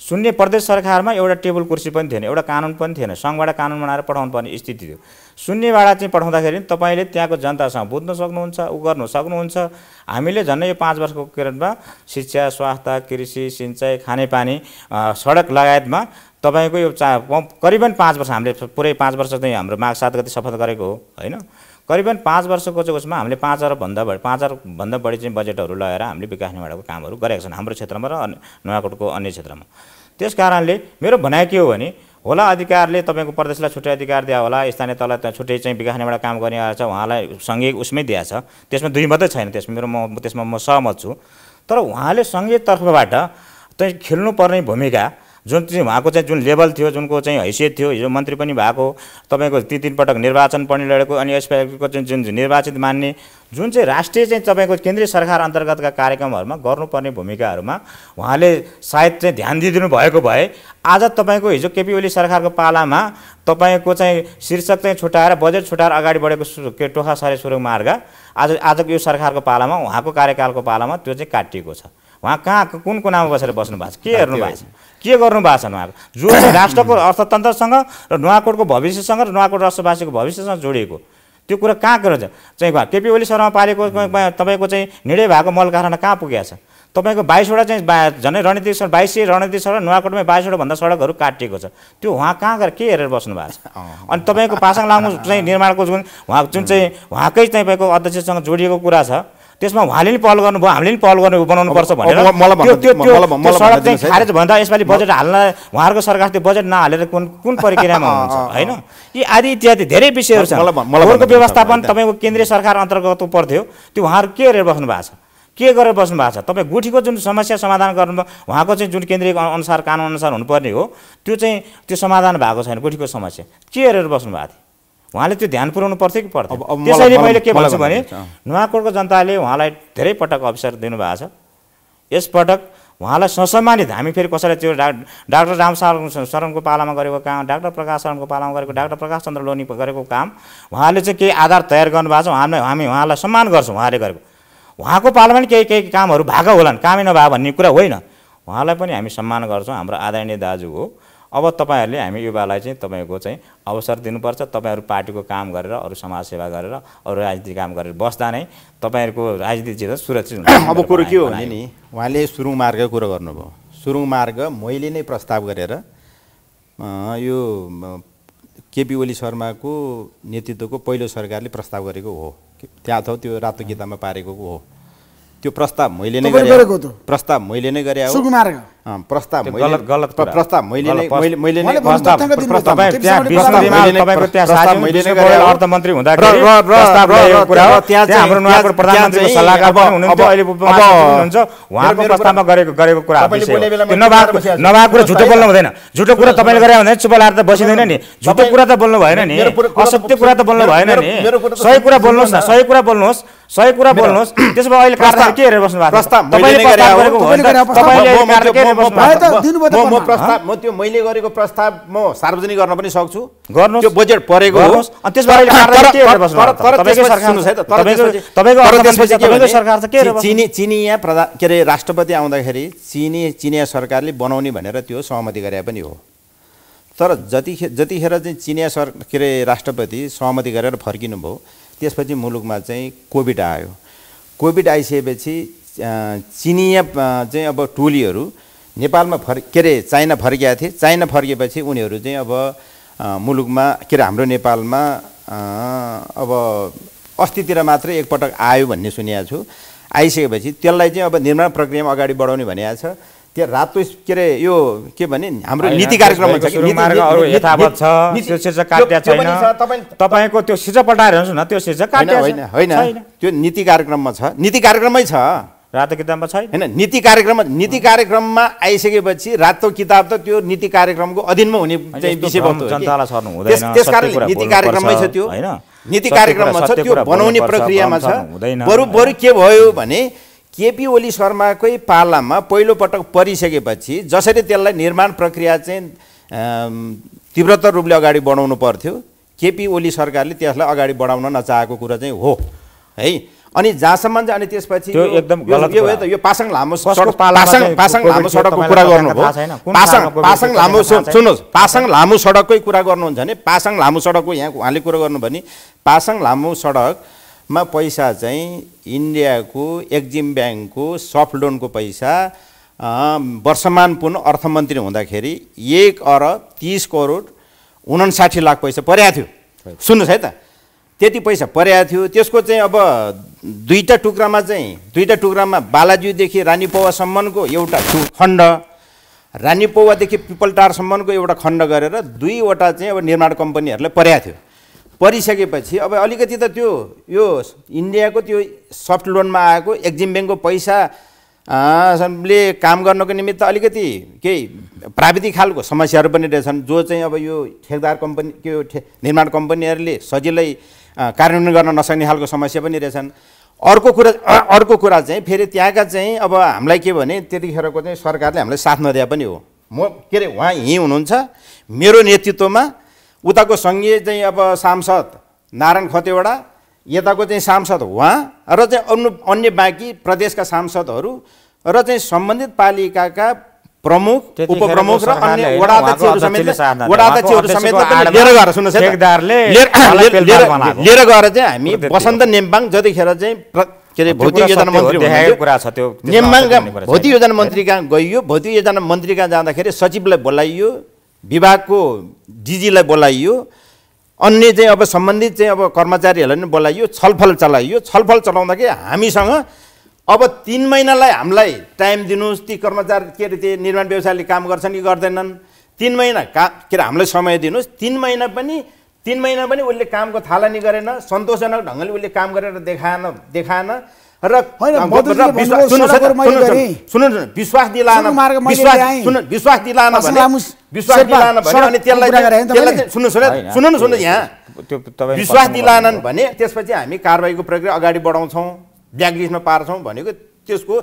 शून्य प्रदेश सरकारमा एउटा टेबल कुर्सी पनि थिएन एउटा कानुन पनि थिएन सङ्घबाट कानुन बनाएर पठाउनु पर्ने स्थिति थियो शून्यबाट चाहिँ पठाउँदाखेरि तपाईँले त्यहाँको जनतासँग बुझ्न सक्नुहुन्छ ऊ गर्नु सक्नुहुन्छ हामीले झन्डै यो पाँच वर्षको किरणमा शिक्षा स्वास्थ्य कृषि सिँचाइ खानेपानी सडक लगायतमा तपाईँको यो चा करिबन पाँच वर्ष हामीले पुरै पाँच वर्ष चाहिँ हाम्रो माघ सात गति सफल गरेको हो होइन करिबन पाँच वर्षको चाहिँ उसमा हामीले पाँच अरबभन्दा बढी पाँच अरबभन्दा बढी चाहिँ बजेटहरू लगाएर हामीले विकास निर्माणको कामहरू गरेका छौँ हाम्रो क्षेत्रमा र नुवाकोटको अन्य क्षेत्रमा त्यस कारणले मेरो भनाइ के हो भने होला अधिकारले तपाईँको प्रदेशलाई छुट्टै अधिकार दिया होला स्थानीय तहलाई त्यहाँ छुट्टै चाहिँ विकास निर्माण काम गर्ने आएछ उहाँलाई सङ्घीय उसमै दिया छ त्यसमा दुई मात्रै छैन त्यसमा मेरो म त्यसमा म सहमत छु तर उहाँले सङ्घीय तर्फबाट चाहिँ खेल्नुपर्ने भूमिका जुन चाहिँ उहाँको चाहिँ जुन लेभल थियो जुनको चाहिँ हैसियत थियो हिजो मन्त्री पनि भएको तपाईँको ती पटक निर्वाचन पनि लडेको अनि यसपालिको चाहिँ जुन निर्वाचित मान्ने जुन चाहिँ राष्ट्रिय चाहिँ तपाईँको केन्द्रीय सरकार अन्तर्गतका कार्यक्रमहरूमा गर्नुपर्ने भूमिकाहरूमा उहाँले सायद चाहिँ ध्यान दिइदिनु भएको भए आज तपाईँको हिजो केपी ओली सरकारको पालामा तपाईँको चाहिँ शीर्षक चाहिँ छुट्याएर बजेट छुट्याएर अगाडि बढेको के टोखा सरे सुरुङ मार्ग आज आजको यो सरकारको पालामा उहाँको कार्यकालको पालामा त्यो चाहिँ काटिएको छ उहाँ कहाँ कुन कुनामा बसेर बस्नु भएको छ के हेर्नु भएको छ के गर्नु भएको छ उहाँको जो (coughs) राष्ट्रको अर्थतन्त्रसँग र नुवाकोटको भविष्यसँग र नुवाकोट राष्ट्रवासीको भविष्यसँग जोडिएको त्यो कुरा कहाँ गएर चाहिँ केपी ओली शर्मा पालेको तपाईँको चाहिँ निर्णय भएको मल कारखाना कहाँ पुगेको छ तपाईँको बाइसवटा चाहिँ बा झन्डै रणनीतिक सडक बाइसै रणनीतिक सडक नुवाकोटमै भन्दा सडकहरू काटिएको छ त्यो उहाँ कहाँ गएर के हेरेर बस्नु भएको छ अनि तपाईँको पासाङ लामो चाहिँ निर्माणको जुन उहाँ जुन चाहिँ उहाँकै तपाईँको अध्यक्षसँग जोडिएको कुरा छ त्यसमा उहाँले नि पहल गर्नुभयो हामीले नि पहल गर्नु पर्छ भनेर त्यो सडक चाहिँ खारेज भन्दा यसपालि बजेट हाल्न उहाँहरूको सरकार त्यो बजेट नहालेर कुन कुन प्रक्रियामा (laughs) हुन्छ होइन यी आदि इत्यादि धेरै विषयहरू छन् व्यवस्थापन तपाईँको केन्द्रीय सरकार अन्तर्गत पर्थ्यो त्यो उहाँहरू के गरेर बस्नु भएको छ के गरेर बस्नु भएको छ तपाईँ गुठीको जुन समस्या समाधान गर्नु उहाँको चाहिँ जुन केन्द्रीय अनुसार कानुन अनुसार हुनुपर्ने हो त्यो चाहिँ त्यो समाधान भएको छैन गुठीको समस्या के हेरेर बस्नु भएको थियो उहाँले त्यो ध्यान पुर्याउनु पर्थ्यो कि पर्थ्यो त्यसैले मैले के भन्छु भने नुवाकोटको जनताले उहाँलाई धेरै पटक अवसर दिनुभएको छ यसपटक उहाँलाई ससम्मानित हामी फेरि कसैलाई त्यो डा डाक्टर राम शरणको पालामा गरेको काम डाक्टर प्रकाश शरणको पालामा गरेको डाक्टर प्रकाश चन्द्र लोनी गरेको काम उहाँले चाहिँ केही आधार तयार गर्नुभएको छ हामी हामी उहाँलाई सम्मान गर्छौँ उहाँले गरेको उहाँको पालामा पनि केही केही कामहरू भएको होलान् कामै नभए भन्ने कुरा होइन उहाँलाई पनि हामी सम्मान गर्छौँ हाम्रो आदरणीय दाजु हो अब तपाईँहरूले हामी युवालाई चाहिँ तपाईँको चाहिँ अवसर दिनुपर्छ तपाईँहरू पार्टीको काम गरेर अरू समाजसेवा गरेर अरू राजनीति काम गरेर बस्दा नै तपाईँहरूको राजनीति जीवन सुरक्षित हुन्छ अब कुरो के हो भने नि उहाँले सुरुङ मार्ग कुरो गर्नुभयो सुरुङ मार्ग मैले नै प्रस्ताव गरेर यो केपी ओली शर्माको नेतृत्वको पहिलो सरकारले प्रस्ताव गरेको हो त्यहाँ अथवा त्यो रातो गीतामा पारेको हो त्यो प्रस्ताव मैले नै गरे प्रस्ताव मैले नै गरे हो प्रस्ताव गलत गरेको झुटो बोल्नु हुँदैन झुटो कुरा तपाईँले गरे भने चुप लाएर त बसिँदैन नि झुटो कुरा त बोल्नु भएन नि असत्य कुरा त बोल्नु भएन नि सही कुरा बोल्नुहोस् न सही कुरा बोल्नुहोस् सही कुरा बोल्नुहोस् त्यसो भए अहिले के हेरेर बस्नु भएको म प्रस्ताव म त्यो मैले गरेको प्रस्ताव म सार्वजनिक गर्न पनि सक्छु गर्नु त्यो बजेट परेको होस् चिनी चिनिया प्रधान के अरे राष्ट्रपति आउँदाखेरि चिनी चिनिया सरकारले बनाउने भनेर त्यो सहमति गरे पनि हो तर जति जतिखेर चाहिँ चिनिया सर के अरे राष्ट्रपति सहमति गरेर फर्किनु भयो त्यसपछि मुलुकमा चाहिँ कोभिड आयो कोभिड आइसकेपछि चिनिया चाहिँ अब टोलीहरू नेपालमा फर् के अरे चाइना फर्किएका थिए चाइना फर्किएपछि उनीहरू चाहिँ अब मुलुकमा के अरे हाम्रो नेपालमा अब अस्तितिर मात्रै एकपटक आयो भन्ने सुनेको छु आइसकेपछि त्यसलाई चाहिँ अब निर्माण प्रक्रियामा अगाडि बढाउने भनिएको छ त्यो रातो के अरे यो के भने हाम्रो नीति कार्यक्रम छ तपाईँको त्यो सिर्जक पटाएर हेर्नुहोस् न त्यो शीर्षक होइन होइन त्यो नीति कार्यक्रममा छ नीति कार्यक्रममै छ रातो किताबमा छैन होइन नीति कार्यक्रममा नीति कार्यक्रममा आइसकेपछि रातो किताब त त्यो नीति कार्यक्रमको अधीनमा हुने जनतालाई सर्नु हुँदैन त्यस नीति कार्यक्रममै छ त्यो होइन नीति कार्यक्रममा छ त्यो बनाउने प्रक्रियामा छ बरु बरु के भयो भने केपी ओली शर्माकै पालामा पहिलोपटक परिसकेपछि जसरी त्यसलाई निर्माण प्रक्रिया चाहिँ तीव्रतर रूपले अगाडि बढाउनु पर्थ्यो केपी ओली सरकारले त्यसलाई अगाडि बढाउन नचाहेको कुरा चाहिँ हो है अनि जहाँसम्म चाहिँ अनि त्यसपछि त्यो एकदम गलत यो यो पासाङ लामो पासाङ पासाङ लामो सडकको कुरा गर्नुभयो पासाङ पासाङ लामो सुन्नुहोस् पासाङ लामो सडककै कुरा गर्नुहुन्छ भने पासाङ लामो सडकको यहाँ उहाँले कुरा गर्नु भने पासाङ लामो सडकमा पैसा चाहिँ इन्डियाको एक्जिम ब्याङ्कको सफ्ट लोनको पैसा वर्षमान पुन अर्थमन्त्री हुँदाखेरि एक अरब तिस करोड उनासाठी लाख पैसा परेको थियो सुन्नुहोस् है त त्यति पैसा परेको थियो त्यसको चाहिँ अब दुईवटा टुक्रामा चाहिँ दुईवटा टुक्रामा बालाज्यूदेखि रानी पौवासम्मको एउटा खण्ड रानी पौवादेखि पिपलटारसम्मको एउटा खण्ड गरेर दुईवटा चाहिँ अब निर्माण कम्पनीहरूलाई परेको थियो परिसकेपछि अब अलिकति त त्यो यो इन्डियाको त्यो सफ्ट लोनमा आएको एक्जिम ब्याङ्कको पैसा ले काम गर्नको निमित्त अलिकति केही प्राविधिक खालको समस्याहरू पनि रहेछन् जो चाहिँ अब यो ठेकदार कम्पनी के निर्माण कम्पनीहरूले सजिलै कार्यान्वयन गर्न नसक्ने खालको समस्या पनि रहेछन् अर्को कुरा अर्को कुरा चाहिँ फेरि त्यहाँका चाहिँ अब हामीलाई के भने त्यतिखेरको चाहिँ सरकारले हामीलाई साथ नदिए पनि हो म के अरे उहाँ यहीँ हुनुहुन्छ मेरो नेतृत्वमा उताको सङ्घीय चाहिँ अब सांसद नारायण खतेवडा यताको चाहिँ सांसद उहाँ र चाहिँ अन्य अन्य बाँकी प्रदेशका सांसदहरू र चाहिँ सम्बन्धित पालिकाका प्रमुख उपप्रमुख र अन्य वडाध्यक्षहरू समेत लिएर गएर सुन्नुहोस् लिएर गएर चाहिँ हामी बसन्त नेम्बाङ जतिखेर चाहिँ के अरे भौतिक योजना मन्त्री कुरा छ त्यो नेम्बाङ भौतिक योजना मन्त्री कहाँ गइयो भौतिक योजना मन्त्री कहाँ जाँदाखेरि सचिवलाई बोलाइयो विभागको डिजीलाई बोलाइयो अन्य चाहिँ अब सम्बन्धित चाहिँ अब कर्मचारीहरूलाई पनि बोलाइयो छलफल चलाइयो छलफल चलाउँदाखेरि हामीसँग अब तिन महिनालाई हामीलाई टाइम दिनुहोस् ती कर्मचारी के अरे त्यो निर्माण व्यवसायले काम गर्छन् कि गर्दैनन् तिन महिना का के अरे हामीलाई समय दिनुहोस् तिन महिना पनि तिन महिना पनि उसले कामको थालनी गरेन सन्तोषजनक ढङ्गले उसले काम गरेर देखाएन देखाएन र विश्वास दिलाएन विश्वास दिलाएन विश्वास दिलाएन भने अनि त्यसलाई सुन्नुहोस् सुन्नु सुन्नु यहाँ विश्वास दिलाएनन् भने त्यसपछि हामी कारवाहीको प्रक्रिया अगाडि बढाउँछौँ ब्ल्याकलिस्टमा पार्छौँ भनेको त्यसको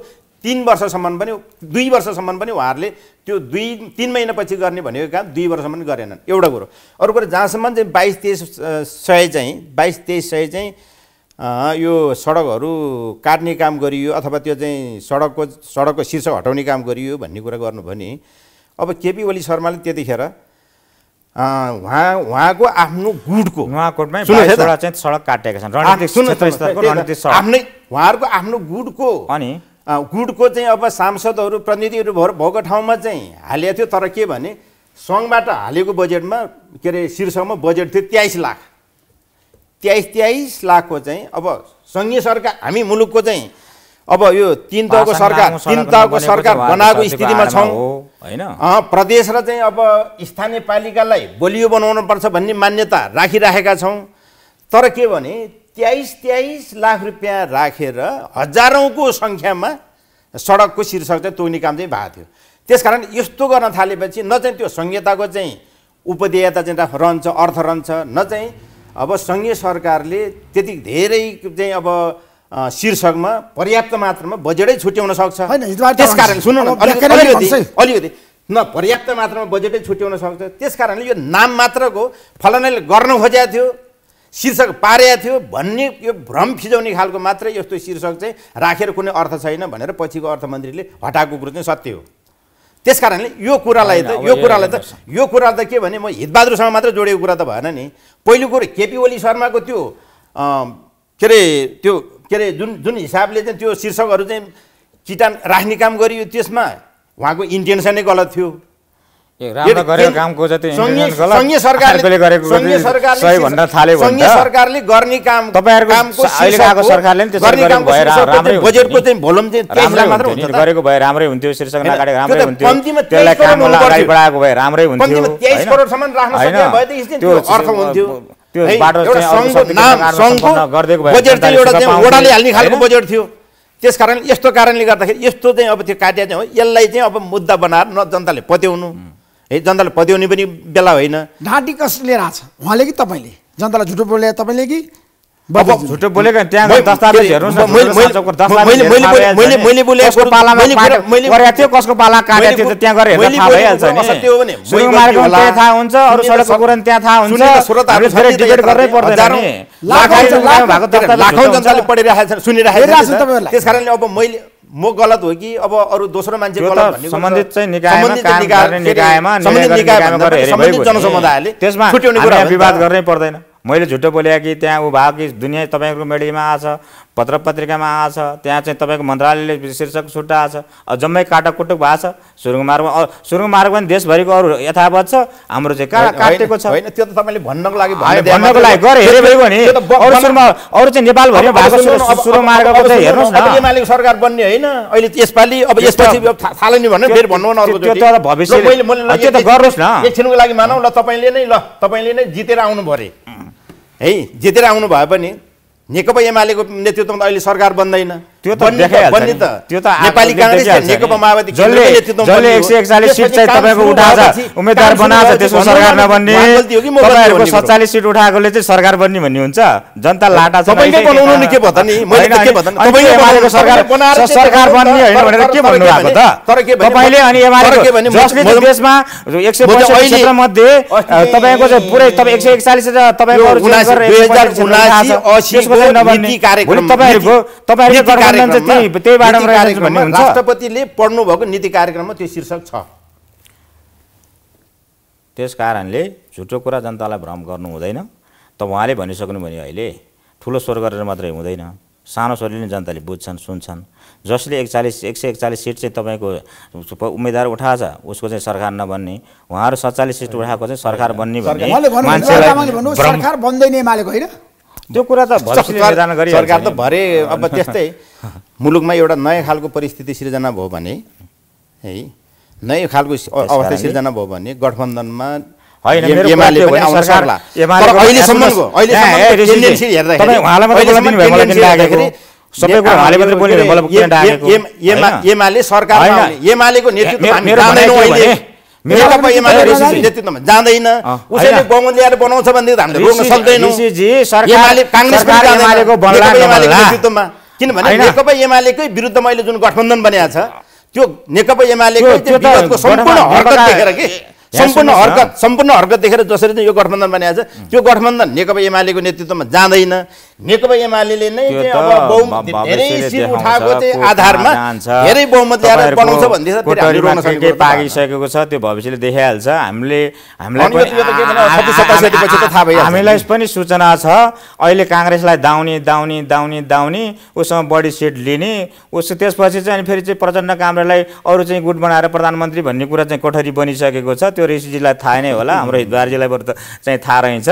तिन वर्षसम्म पनि दुई वर्षसम्म पनि उहाँहरूले त्यो दुई तिन महिनापछि गर्ने भनेको काम दुई वर्षसम्म गरेनन् एउटा कुरो अरू कुरो जहाँसम्म चाहिँ बाइस तेइस सय चाहिँ बाइस तेइस सय चाहिँ यो सडकहरू काट्ने काम गरियो अथवा त्यो चाहिँ सडकको सडकको शीर्ष हटाउने काम गरियो भन्ने कुरा गर्नुभयो भने अब केपी ओली शर्माले त्यतिखेर उहाँ उहाँको आफ्नो गुटको सडक काटेका छन् आफ्नै उहाँहरूको आफ्नो गुटको अनि गुटको चाहिँ अब सांसदहरू प्रतिनिधिहरू भएर भएको ठाउँमा चाहिँ हालेको थियो तर के भने सङ्घबाट हालेको बजेटमा के अरे शीर्षकमा बजेट थियो तेइस लाख तेइस तेइस लाखको चाहिँ अब सङ्घीय सरकार हामी मुलुकको चाहिँ अब यो तिन तहको सरकार तिन तहको सरकार बनाएको स्थितिमा छौँ होइन प्रदेश र चाहिँ अब स्थानीय पालिकालाई बलियो पर्छ भन्ने मान्यता राखिराखेका छौँ तर के भने तेइस तेइस लाख रुपियाँ राखेर हजारौँको सङ्ख्यामा सडकको शीर्षक चाहिँ तोक्ने काम चाहिँ भएको थियो त्यसकारण यस्तो गर्न थालेपछि न चाहिँ त्यो संहिताको चाहिँ उपदेयता चाहिँ रहन्छ अर्थ रहन्छ न चाहिँ अब सङ्घीय सरकारले त्यति धेरै चाहिँ अब शीर्षकमा पर्याप्त मात्रामा बजेटै छुट्याउन सक्छ त्यसकारण न अलिकति अलिकति न पर्याप्त मात्रामा बजेटै छुट्याउन सक्छ त्यस कारणले यो नाम मात्रको फलानाले गर्न खोजेको थियो शीर्षक पारिया थियो भन्ने यो भ्रम फिजाउने खालको मात्रै यस्तो शीर्षक चाहिँ राखेर कुनै अर्थ छैन भनेर पछिको अर्थमन्त्रीले हटाएको कुरो चाहिँ सत्य हो त्यस कारणले यो कुरालाई त यो कुरालाई त यो कुरा त के भने म हितबहादुरसँग मात्र जोडेको कुरा त भएन नि पहिलो कुरो केपी ओली शर्माको त्यो के अरे त्यो के अरे जुन जुन हिसाबले चाहिँ त्यो शीर्षकहरू चाहिँ चिटान राख्ने काम गरियो त्यसमा उहाँको इन्टेन्सनै गलत थियो सरकारले गर्ने काम बजेटको गरेको भए राम्रै हुन्थ्यो त्यो खालको बजेट थियो त्यस कारण यस्तो कारणले गर्दाखेरि यस्तो चाहिँ अब त्यो कार्य चाहिँ हो यसलाई चाहिँ अब मुद्दा बनाएर न जनताले पत्याउनु है जनताले पत्याउने पनि बेला होइन ढाँटी कसले लिएर आएको छ उहाँले कि तपाईँले जनतालाई झुटो बोले तपाईँले कि अब झुटो बोलेको त्यहाँ दस्तावेज हेर्नुहोस् कसको पाला काटेको थियो त्यहाँ गएर हेर्दा थाहा भइहाल्छ नि त्यहाँ थाहा हुन्छ अरू सडकको कुरा त्यहाँ थाहा हुन्छ फेरि डिबेट गर्नै पर्दैन नि लाखौँ जनताले पढिरहेको छ सुनिरहेको छ त्यस कारणले अब मैले म गलत हो कि अब अरू दोस्रो मान्छे सम्बन्धित चाहिँ निकायमा निकायमा जनसमुदायले त्यसमा कुरा विवाद गर्नै पर्दैन मैले झुटो बोलेँ कि त्यहाँ ऊ भयो कि दुनियाँ तपाईँको मेडीमा आछ पत्र पत्रिकामा आएछ त्यहाँ चाहिँ तपाईँको मन्त्रालयले शीर्षक छुट्टा आएछ जम्मै काटाकुटुक भएको छ सुरुङ मार्ग सुरुङ मार्ग पनि देशभरिको अरू यथावत छ हाम्रो चाहिँ का काटेको छ होइन त्यो त तपाईँले भन्नको लागि भन्नको लागि गएर हेऱ्यो भने अरू सुरुमा अरू चाहिँ नेपालभरिमा भएको सुरुङ मार्गको चाहिँ हेर्नुहोस् न एमालेको सरकार बन्ने होइन अहिले यसपालि अब यसपछि थाहा नि भन्नु फेरि भन्नु अर्को त्यो त भविष्य त्यो त गर्नुहोस् न एकछिनको लागि मानौँ ल तपाईँले नै ल तपाईँले नै जितेर आउनु पऱ्यो है जितेर आउनु भए पनि नेकपा एमालेको नेतृत्वमा अहिले सरकार बन्दैन त्यो त त्यो त नेपाली बनाएछ त्यसको सरकार नबन्ने तपाईँहरूको सत्तालिस सिट उठाएकोले चाहिँ सरकार बन्ने भन्ने हुन्छ जनता लाटा सरकार बन्ने भनेर के त जसले देशमा मध्ये चाहिँ पुरै तपाईँ एक सय एकचालिस तपाईँहरूको राष्ट्रपतिले पढ्नुभएको नीति कार्यक्रममा त्यो शीर्षक छ त्यस कारणले झुटो कुरा जनतालाई भ्रम गर्नु हुँदैन त उहाँले भनिसक्नु भने अहिले ठुलो स्वर गरेर मात्रै हुँदैन सानो स्वरले नै जनताले बुझ्छन् सुन्छन् जसले एकचालिस एक सय एकचालिस सिट चाहिँ तपाईँको उम्मेदवार उठाएछ उसको चाहिँ सरकार नबन्ने उहाँहरू सत्तालिस सिट उठाएको चाहिँ सरकार बन्ने भन्ने त्यो कुरा त सरकार त भरे अब (laughs) त्यस्तै मुलुकमा एउटा नयाँ खालको परिस्थिति सिर्जना भयो भने है नयाँ खालको अवस्था सिर्जना भयो भने गठबन्धनमा एमाले सरकार एमालेको नेतृत्व मेरो तपाईँमा जाँदैन उसैले बहुमत ल्याएर बनाउँछ भनेदेखि हामीले रोक्न सक्दैनौँ किनभने नेकपा एमालेकै विरुद्ध मैले जुन गठबन्धन बनाएको छ त्यो नेकपा एमालेको सम्पूर्ण हरकत देखेर कि सम्पूर्ण हरकत सम्पूर्ण हरकत देखेर जसरी चाहिँ यो गठबन्धन बनाएको छ त्यो गठबन्धन नेकपा एमालेको नेतृत्वमा जाँदैन नेकपा एमाले नै अब धेरै सिट उठाएको चाहिँ आधारमा धेरै बहुमत ल्याएर बनाउँछ भन्दैछ पाकिसकेको छ त्यो भविष्यले देखाइहाल्छ हामीले हामीलाई पनि सूचना छ अहिले काङ्ग्रेसलाई दाउने दाउनी दाउने दाउनी उसँग बढी सिट लिने उस त्यसपछि चाहिँ फेरि चाहिँ प्रचण्ड काम्रेलाई अरू चाहिँ गुट बनाएर प्रधानमन्त्री भन्ने कुरा चाहिँ कोठरी बनिसकेको छ त्यो ऋषिजीलाई थाहा नै होला हाम्रो त चाहिँ थाहा रहेछ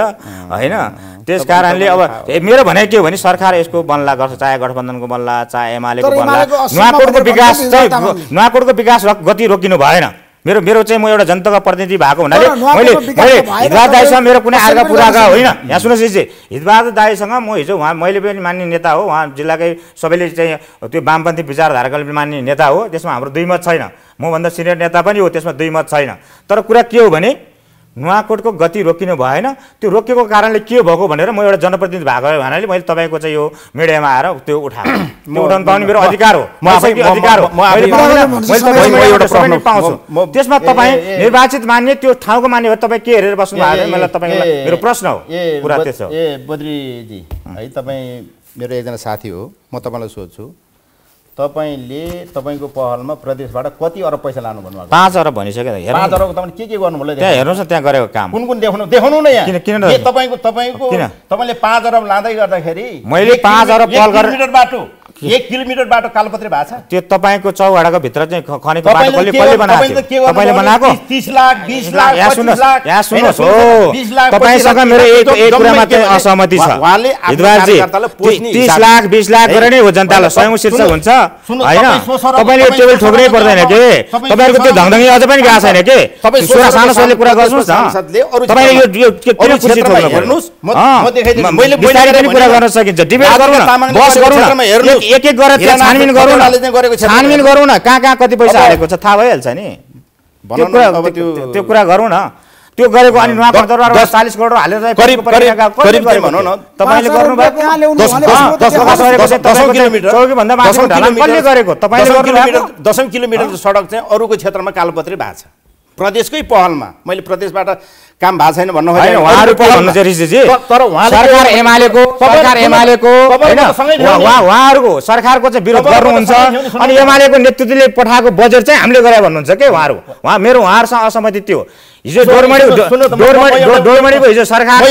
होइन त्यस कारणले अब मेरो भने के हो भने सरकार यसको बन्ला गर्छ चाहे गठबन्धनको बन्ला चाहे एमालेको बन्ला नुवाकोटको विकास चाहिँ नुवाकोटको विकास गति रोकिनु भएन मेरो मेरो चाहिँ म एउटा जनताको प्रतिनिधि भएको हुनाले मैले मैले हितबहादुर दाईसँग मेरो कुनै आर्का पुराका होइन यहाँ सुन्नुहोस् हिजो हितबहादुर दाईसँग म हिजो उहाँ मैले पनि मान्ने नेता हो उहाँ जिल्लाकै सबैले चाहिँ त्यो वामपन्थी विचारधाराकाले पनि मान्ने नेता हो त्यसमा हाम्रो दुई मत छैन मभन्दा सिनियर नेता पनि हो त्यसमा दुई मत छैन तर कुरा के हो भने नुवाकोटको गति रोकिनु भएन त्यो रोकिएको कारणले के भएको भनेर म एउटा जनप्रतिनिधि भएको हुनाले मैले तपाईँको चाहिँ यो मिडियामा आएर त्यो उठाएँ (clears throat) उठाउनु पाउने मेरो अधिकार हो अधिकार हो त्यसमा तपाईँ निर्वाचित मान्ने त्यो ठाउँको मान्ने हो तपाईँ के हेरेर बस्नु भएको मलाई तपाईँलाई मेरो प्रश्न हो कुरा त्यसो हो ए बद्रीजी है तपाईँ मेरो एकजना साथी हो म तपाईँलाई सोध्छु तपाईँले तपाईँको पहलमा प्रदेशबाट कति अरब पैसा लानु भन्नुभयो पाँच अरब भनिसक्यो पाँच अरब तपाईँले के के गर्नु त्यहाँ हेर्नुहोस् न त्यहाँ गरेको काम कुन कुन देखाउनु देखाउनु न यहाँ किन तपाईँको तपाईँको तपाईँले पाँच अरब लाँदै गर्दाखेरि मैले पाँच अरब पहल गरेर बाटो एक किलोमिटर बाटो कालपत्री भएको छ त्यो तपाईँको चौघाडाको भित्र चाहिँ खनेको बाटो कसले कसले बनाएको थियो तपाईँले बनाएको तिस लाख बिस लाख यहाँ सुन्नुहोस् यहाँ सुन्नुहोस् हो तपाईँसँग मेरो एक एक कुरामा चाहिँ असहमति छ विधवाजी तिस लाख बिस लाख गरेर नै हो जनतालाई स्वयं शीर्षक हुन्छ होइन तपाईँले टेबल ठोक्नै पर्दैन के तपाईँहरूको त्यो धङधङ्गी अझ पनि गएको छैन के छोरा सानो छोराले कुरा गर्नुहोस् न तपाईँले यो किन खुसी ठोक्नु पर्यो बिस्तारै पनि कुरा गर्न सकिन्छ डिबेट गरौँ न बस गरौँ न एक एक गरेर छानबिन गरौँ न गरेको छ छानबिन गरौँ न कहाँ कहाँ कति पैसा हालेको छ थाहा भइहाल्छ नि त्यो कुरा गरौँ न त्यो गरेको अनि उहाँको दरबारमा चालिस करोड हालेर न तपाईँले गर्नुभएको दसौँ किलोमिटर सडक चाहिँ अरूको क्षेत्रमा कालोपत्री भएको छ प्रदेशकै पहलमा मैले प्रदेशबाट काम भएको छैन भन्नु तर सरकार एमालेको सरकार एमालेको उहाँहरूको सरकारको चाहिँ विरोध गर्नुहुन्छ अनि एमालेको नेतृत्वले पठाएको बजेट चाहिँ हामीले गरे भन्नुहुन्छ के उहाँहरू उहाँ मेरो उहाँहरूसँग असहमति त्यो हिजो डोरमणीको हिजो सरकार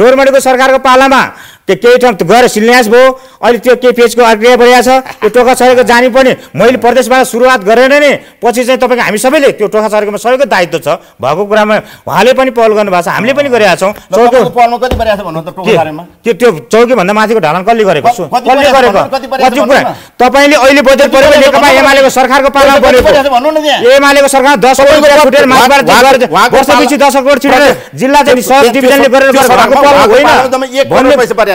डोरमणीको सरकारको पालामा त्यो केही ठाउँ गएर सिल्यास भयो अहिले त्यो फेजको अग्रिया बढिया छ त्यो टोका सरेको जानी पनि मैले प्रदेशबाट सुरुवात गरेर नै पछि चाहिँ तपाईँको हामी सबैले त्यो टोका सरेकोमा सबैको दायित्व छ भएको कुरामा उहाँले पनि पहल गर्नुभएको छ हामीले पनि गरेका छौँ त्यो त्यो चौकीभन्दा माथिको ढलान कसले गरेको कसले गरेको कति कुरा तपाईँले अहिले बजेट पऱ्यो नेकपा एमालेको सरकारको पालामा परेको एमालेको सरकार दस करोड दस करोड जिल्ला चाहिँ सब डिभिजनले गरेर होइन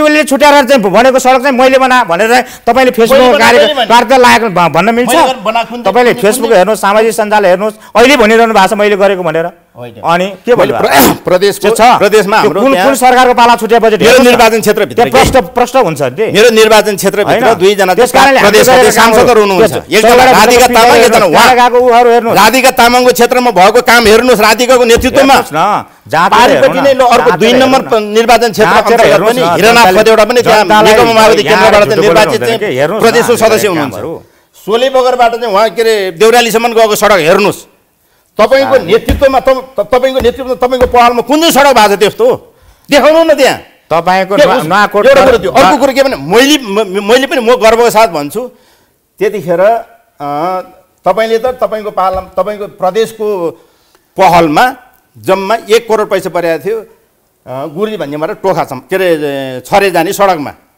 ओली ओलीले छुट्याएर चाहिँ भनेको सडक चाहिँ मैले बना भनेर तपाईँले फेसबुक वार्ता लागेको भन्न मिल्छ तपाईँले फेसबुक हेर्नुहोस् सामाजिक सञ्जाल हेर्नुहोस् अहिले भनिरहनु भएको छ मैले गरेको भनेर अनि के भन्नु (coughs) प्रदेशको छ प्रदेशमा हाम्रो कुन सरकारको पाला छुट्या बजेट मेरो निर्वाचन भित्र प्रश्न प्रश्न हुन्छ नि मेरो निर्वाचन दुई दुईजना त्यस प्रदेश प्रदेशको सांसदहरू हुनुहुन्छ एकजना राधिका तामाङ एकजना उहाँहरू राधिका तामाङको क्षेत्रमा भएको काम हेर्नुहोस् राधिकाको नेतृत्वमा पारिपट्टि नै अर्को दुई नम्बर निर्वाचन क्षेत्र अन्तर्गत पनि हिरनाथ एउटा पनि त्यहाँ नेकपा माओवादी केन्द्रबाट निर्वाचित प्रदेशको सदस्य हुनुहुन्छ सोले बगरबाट चाहिँ उहाँ के अरे देउरालीसम्म गएको सडक हेर्नुहोस् तपाईँको नेतृत्वमा तपाईँको नेतृत्वमा तपाईँको पहलमा कुन चाहिँ सडक भएको छ त्यस्तो देखाउनु न त्यहाँ तपाईँको अर्को कुरो के भने मैले मैले पनि म गर्वको साथ भन्छु त्यतिखेर तपाईँले त तपाईँको पाला तपाईँको प्रदेशको पहलमा जम्मा एक करोड पैसा परेको थियो गुरुजी भन्ने मात्र टोखा छ के अरे छरे जाने सडकमा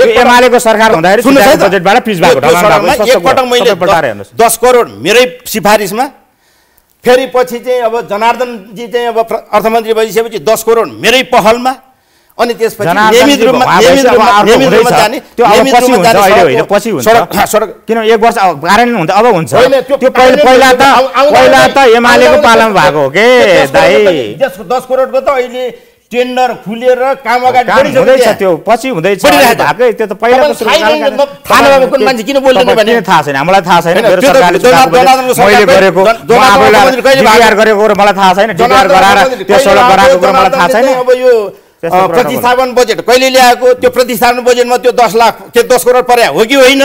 एमालेको सरकार हुँदाखेरि बजेटबाट पिच भएको एकपटक मैले दस करोड मेरै सिफारिसमा फेरि पछि चाहिँ अब जनार्दनजी चाहिँ अब अर्थमन्त्री भइसकेपछि दस करोड मेरै पहलमा अनि त्यसपछि नियमित रूपमा नियमित रूपमा जाने त्यो नियमित रूपमा जाने होइन पछि हुन्छ किन एक वर्ष कारण हुन्छ अब हुन्छ त्यो पहिला त पहिला त एमालेको पालामा भएको हो के दाइ 10 करोडको त अहिले टेन्डर खुलेर काम अगाडि हुँदैछ त्यो पछि हुँदैछ त्यो त पहिला थाहा छैन हामीलाई थाहा छैन अब यो प्रतिस्थापन बजेट कहिले ल्याएको त्यो प्रतिस्थापन बजेटमा त्यो दस लाख के दस करोड पर्या हो कि होइन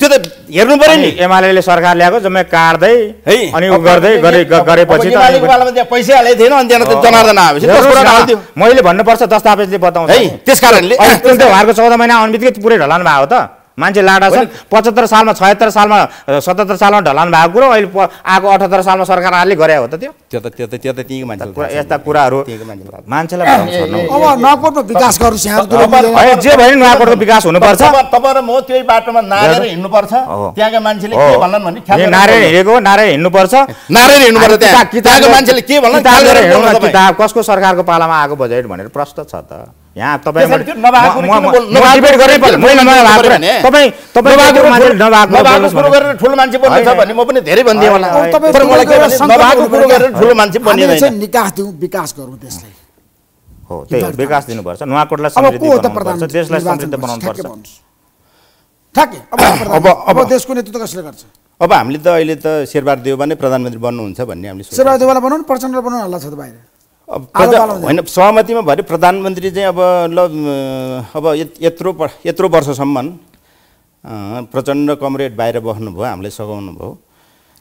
त्यो त हेर्नु पर्यो नि एमाले सरकार ल्याएको जम्मै काट्दै है अनि उ गर्दै गरे गरेपछि पैसा हालेको थिएन अनि त्यहाँ जनार्दन आएपछि मैले भन्नुपर्छ दस्तावेजले बताउँछ है त्यस कारणले उहाँहरूको चौध महिना आउने बित्तिकै पुरै ढलान भएको त मान्छे लाडा छन् पचहत्तर सालमा छयत्तर सालमा सतहत्तर सालमा ढलान भएको कुरो अहिले आएको अठहत्तर सालमा सरकारले गरे हो त त्यो त्यो त त्यो त त्यो त त्यहीँ मान्छे यस्ता कुराहरू मान्छेलाई विकास जे भयो नुवाकोटको विकास हुनुपर्छ किताब कसको सरकारको पालामा आएको बजेट भनेर प्रश्न छ त यहाँ तपाईँ दिउँ विकास गरौँ हो त्यही विकास दिनुपर्छ नुवाकोटलाई देशलाई समृद्ध (coughs) अब अब देशको नेतृत्व कसले गर्छ अब हामीले त अहिले त शेरबार देउवा नै प्रधानमन्त्री बन्नुहुन्छ भन्ने हामीले शेरबार देवलाई बनाउनु प्रचण्ड बनाउनु हल्ला छ त बाहिर अब होइन सहमतिमा भरे प्रधानमन्त्री चाहिँ अब ल अब यत्रो यत्रो वर्षसम्म प्रचण्ड कमरेड बाहिर बस्नुभयो हामीलाई सघाउनु भयो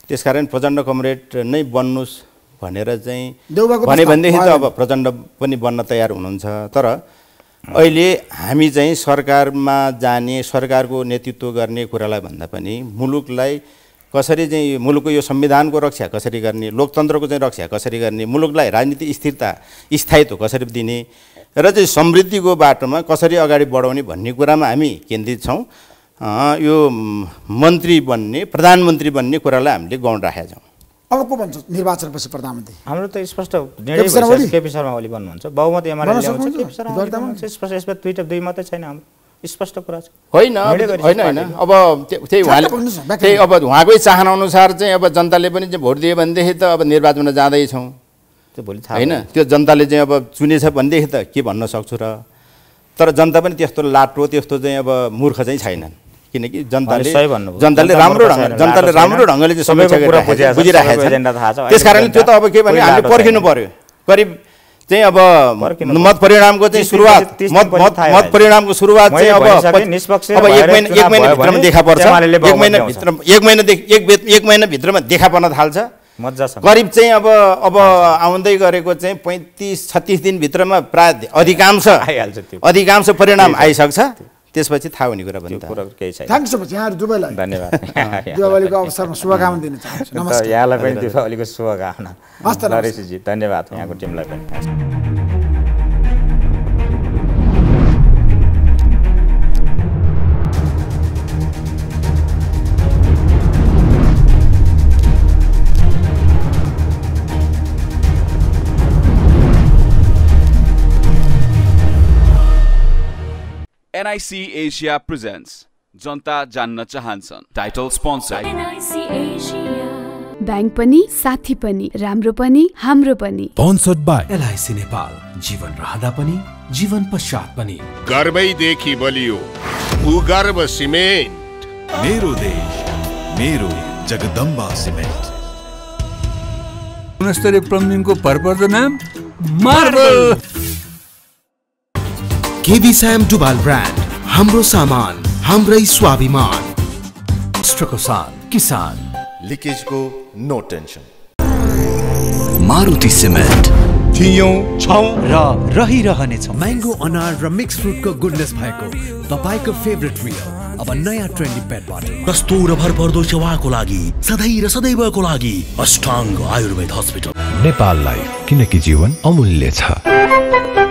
त्यस कारण प्रचण्ड कमरेड नै बन्नुहोस् भनेर चाहिँ भने भनेदेखि त अब प्रचण्ड पनि बन्न तयार हुनुहुन्छ तर अहिले हामी चाहिँ सरकारमा जाने सरकारको नेतृत्व गर्ने कुरालाई भन्दा पनि मुलुकलाई कसरी चाहिँ मुलुकको यो संविधानको रक्षा कसरी गर्ने लोकतन्त्रको चाहिँ रक्षा कसरी गर्ने मुलुकलाई राजनीति स्थिरता स्थायित्व कसरी दिने र चाहिँ समृद्धिको बाटोमा कसरी अगाडि बढाउने भन्ने कुरामा हामी केन्द्रित छौँ यो मन्त्री बन्ने प्रधानमन्त्री बन्ने कुरालाई हामीले गौण राखेका छौँ अब को भन्छ निर्वाचनपछि प्रधानमन्त्री हाम्रो त स्पष्ट केपी शर्मा ओली भन्नुहुन्छ बहुमत स्पष्ट यसमा दुईवटा दुई मात्रै छैन हाम्रो स्पष्ट कुरा छ होइन होइन होइन अब त्यही उहाँले त्यही अब उहाँकै चाहना अनुसार चाहिँ अब जनताले पनि भोट दियो भनेदेखि त अब निर्वाचनमा जाँदैछौँ त्यो भोलि होइन त्यो जनताले चाहिँ अब चुनेछ भनेदेखि त के भन्न सक्छु र तर जनता पनि त्यस्तो लाटो त्यस्तो चाहिँ अब मूर्ख चाहिँ छैनन् किनकि जनताले जनताले राम्रो ढङ्ग जनताले राम्रो ढङ्गले चाहिँ सबै बुझिराखेको छ त्यस कारणले त्यो त अब के भने हामीले पर्खिनु पर्यो करिब चाहिँ अब मत परिणामको चाहिँ सुरुवात मत परिणामको सुरुवात चाहिँ अब अब एक महिना एक महिनाभित्रमा देखा पर्छ एक महिनाभित्र एक महिनादेखि एक एक महिनाभित्रमा देखा पर्न थाल्छ करिब चाहिँ अब अब आउँदै गरेको चाहिँ पैँतिस छत्तिस दिनभित्रमा प्राय अधिकांश आइहाल्छ अधिकांश परिणाम आइसक्छ त्यसपछि थाहा हुने कुरा भन्नु केही छैन थ्याङ्क सो मच यहाँहरू दुबईलाई धन्यवाद (laughs) दिवालीको अवसरमा शुभकामना दिन चाहन्छु (laughs) नमस्कार यहाँलाई पनि दिवालीको शुभकामना हस् धन्यवाद यहाँको टिमलाई पनि एनआइसी एसिया प्रेजेन्ट्स जनता जान्न चाहन्छन् टाइटल स्पोन्सर ब्याङ्क पनि साथी पनि राम्रो पनि हाम्रो पनि स्पोन्सर्ड बाई एलआइसी नेपाल जीवन रहँदा पनि जीवन पश्चात पनि गर्वैदेखि बलियो भूगर्भ सिमेन्ट मेरो देश मेरो जगदम्बा सिमेन्ट गुणस्तरीय प्लम्बिङको भरपर्दो नाम मार्बल केबी स्याम डुबाल ब्रान्ड हाम्रो सामान हाम्रै स्वाभिमान राष्ट्रको साथ किसान लिकेजको नो टेन्सन मारुति सिमेन्ट थियौँ र म्याङ्गो अनार र मिक्स फ्रुटको गुडनेस भएको तपाईँको फेभरेट रियल अब नयाँ ट्रेन्डी पेट बाटो कस्तो र पर्दो सेवाको लागि सधैँ र सदैवको लागि अष्टाङ्ग आयुर्वेद हस्पिटल नेपाललाई किनकि जीवन अमूल्य छ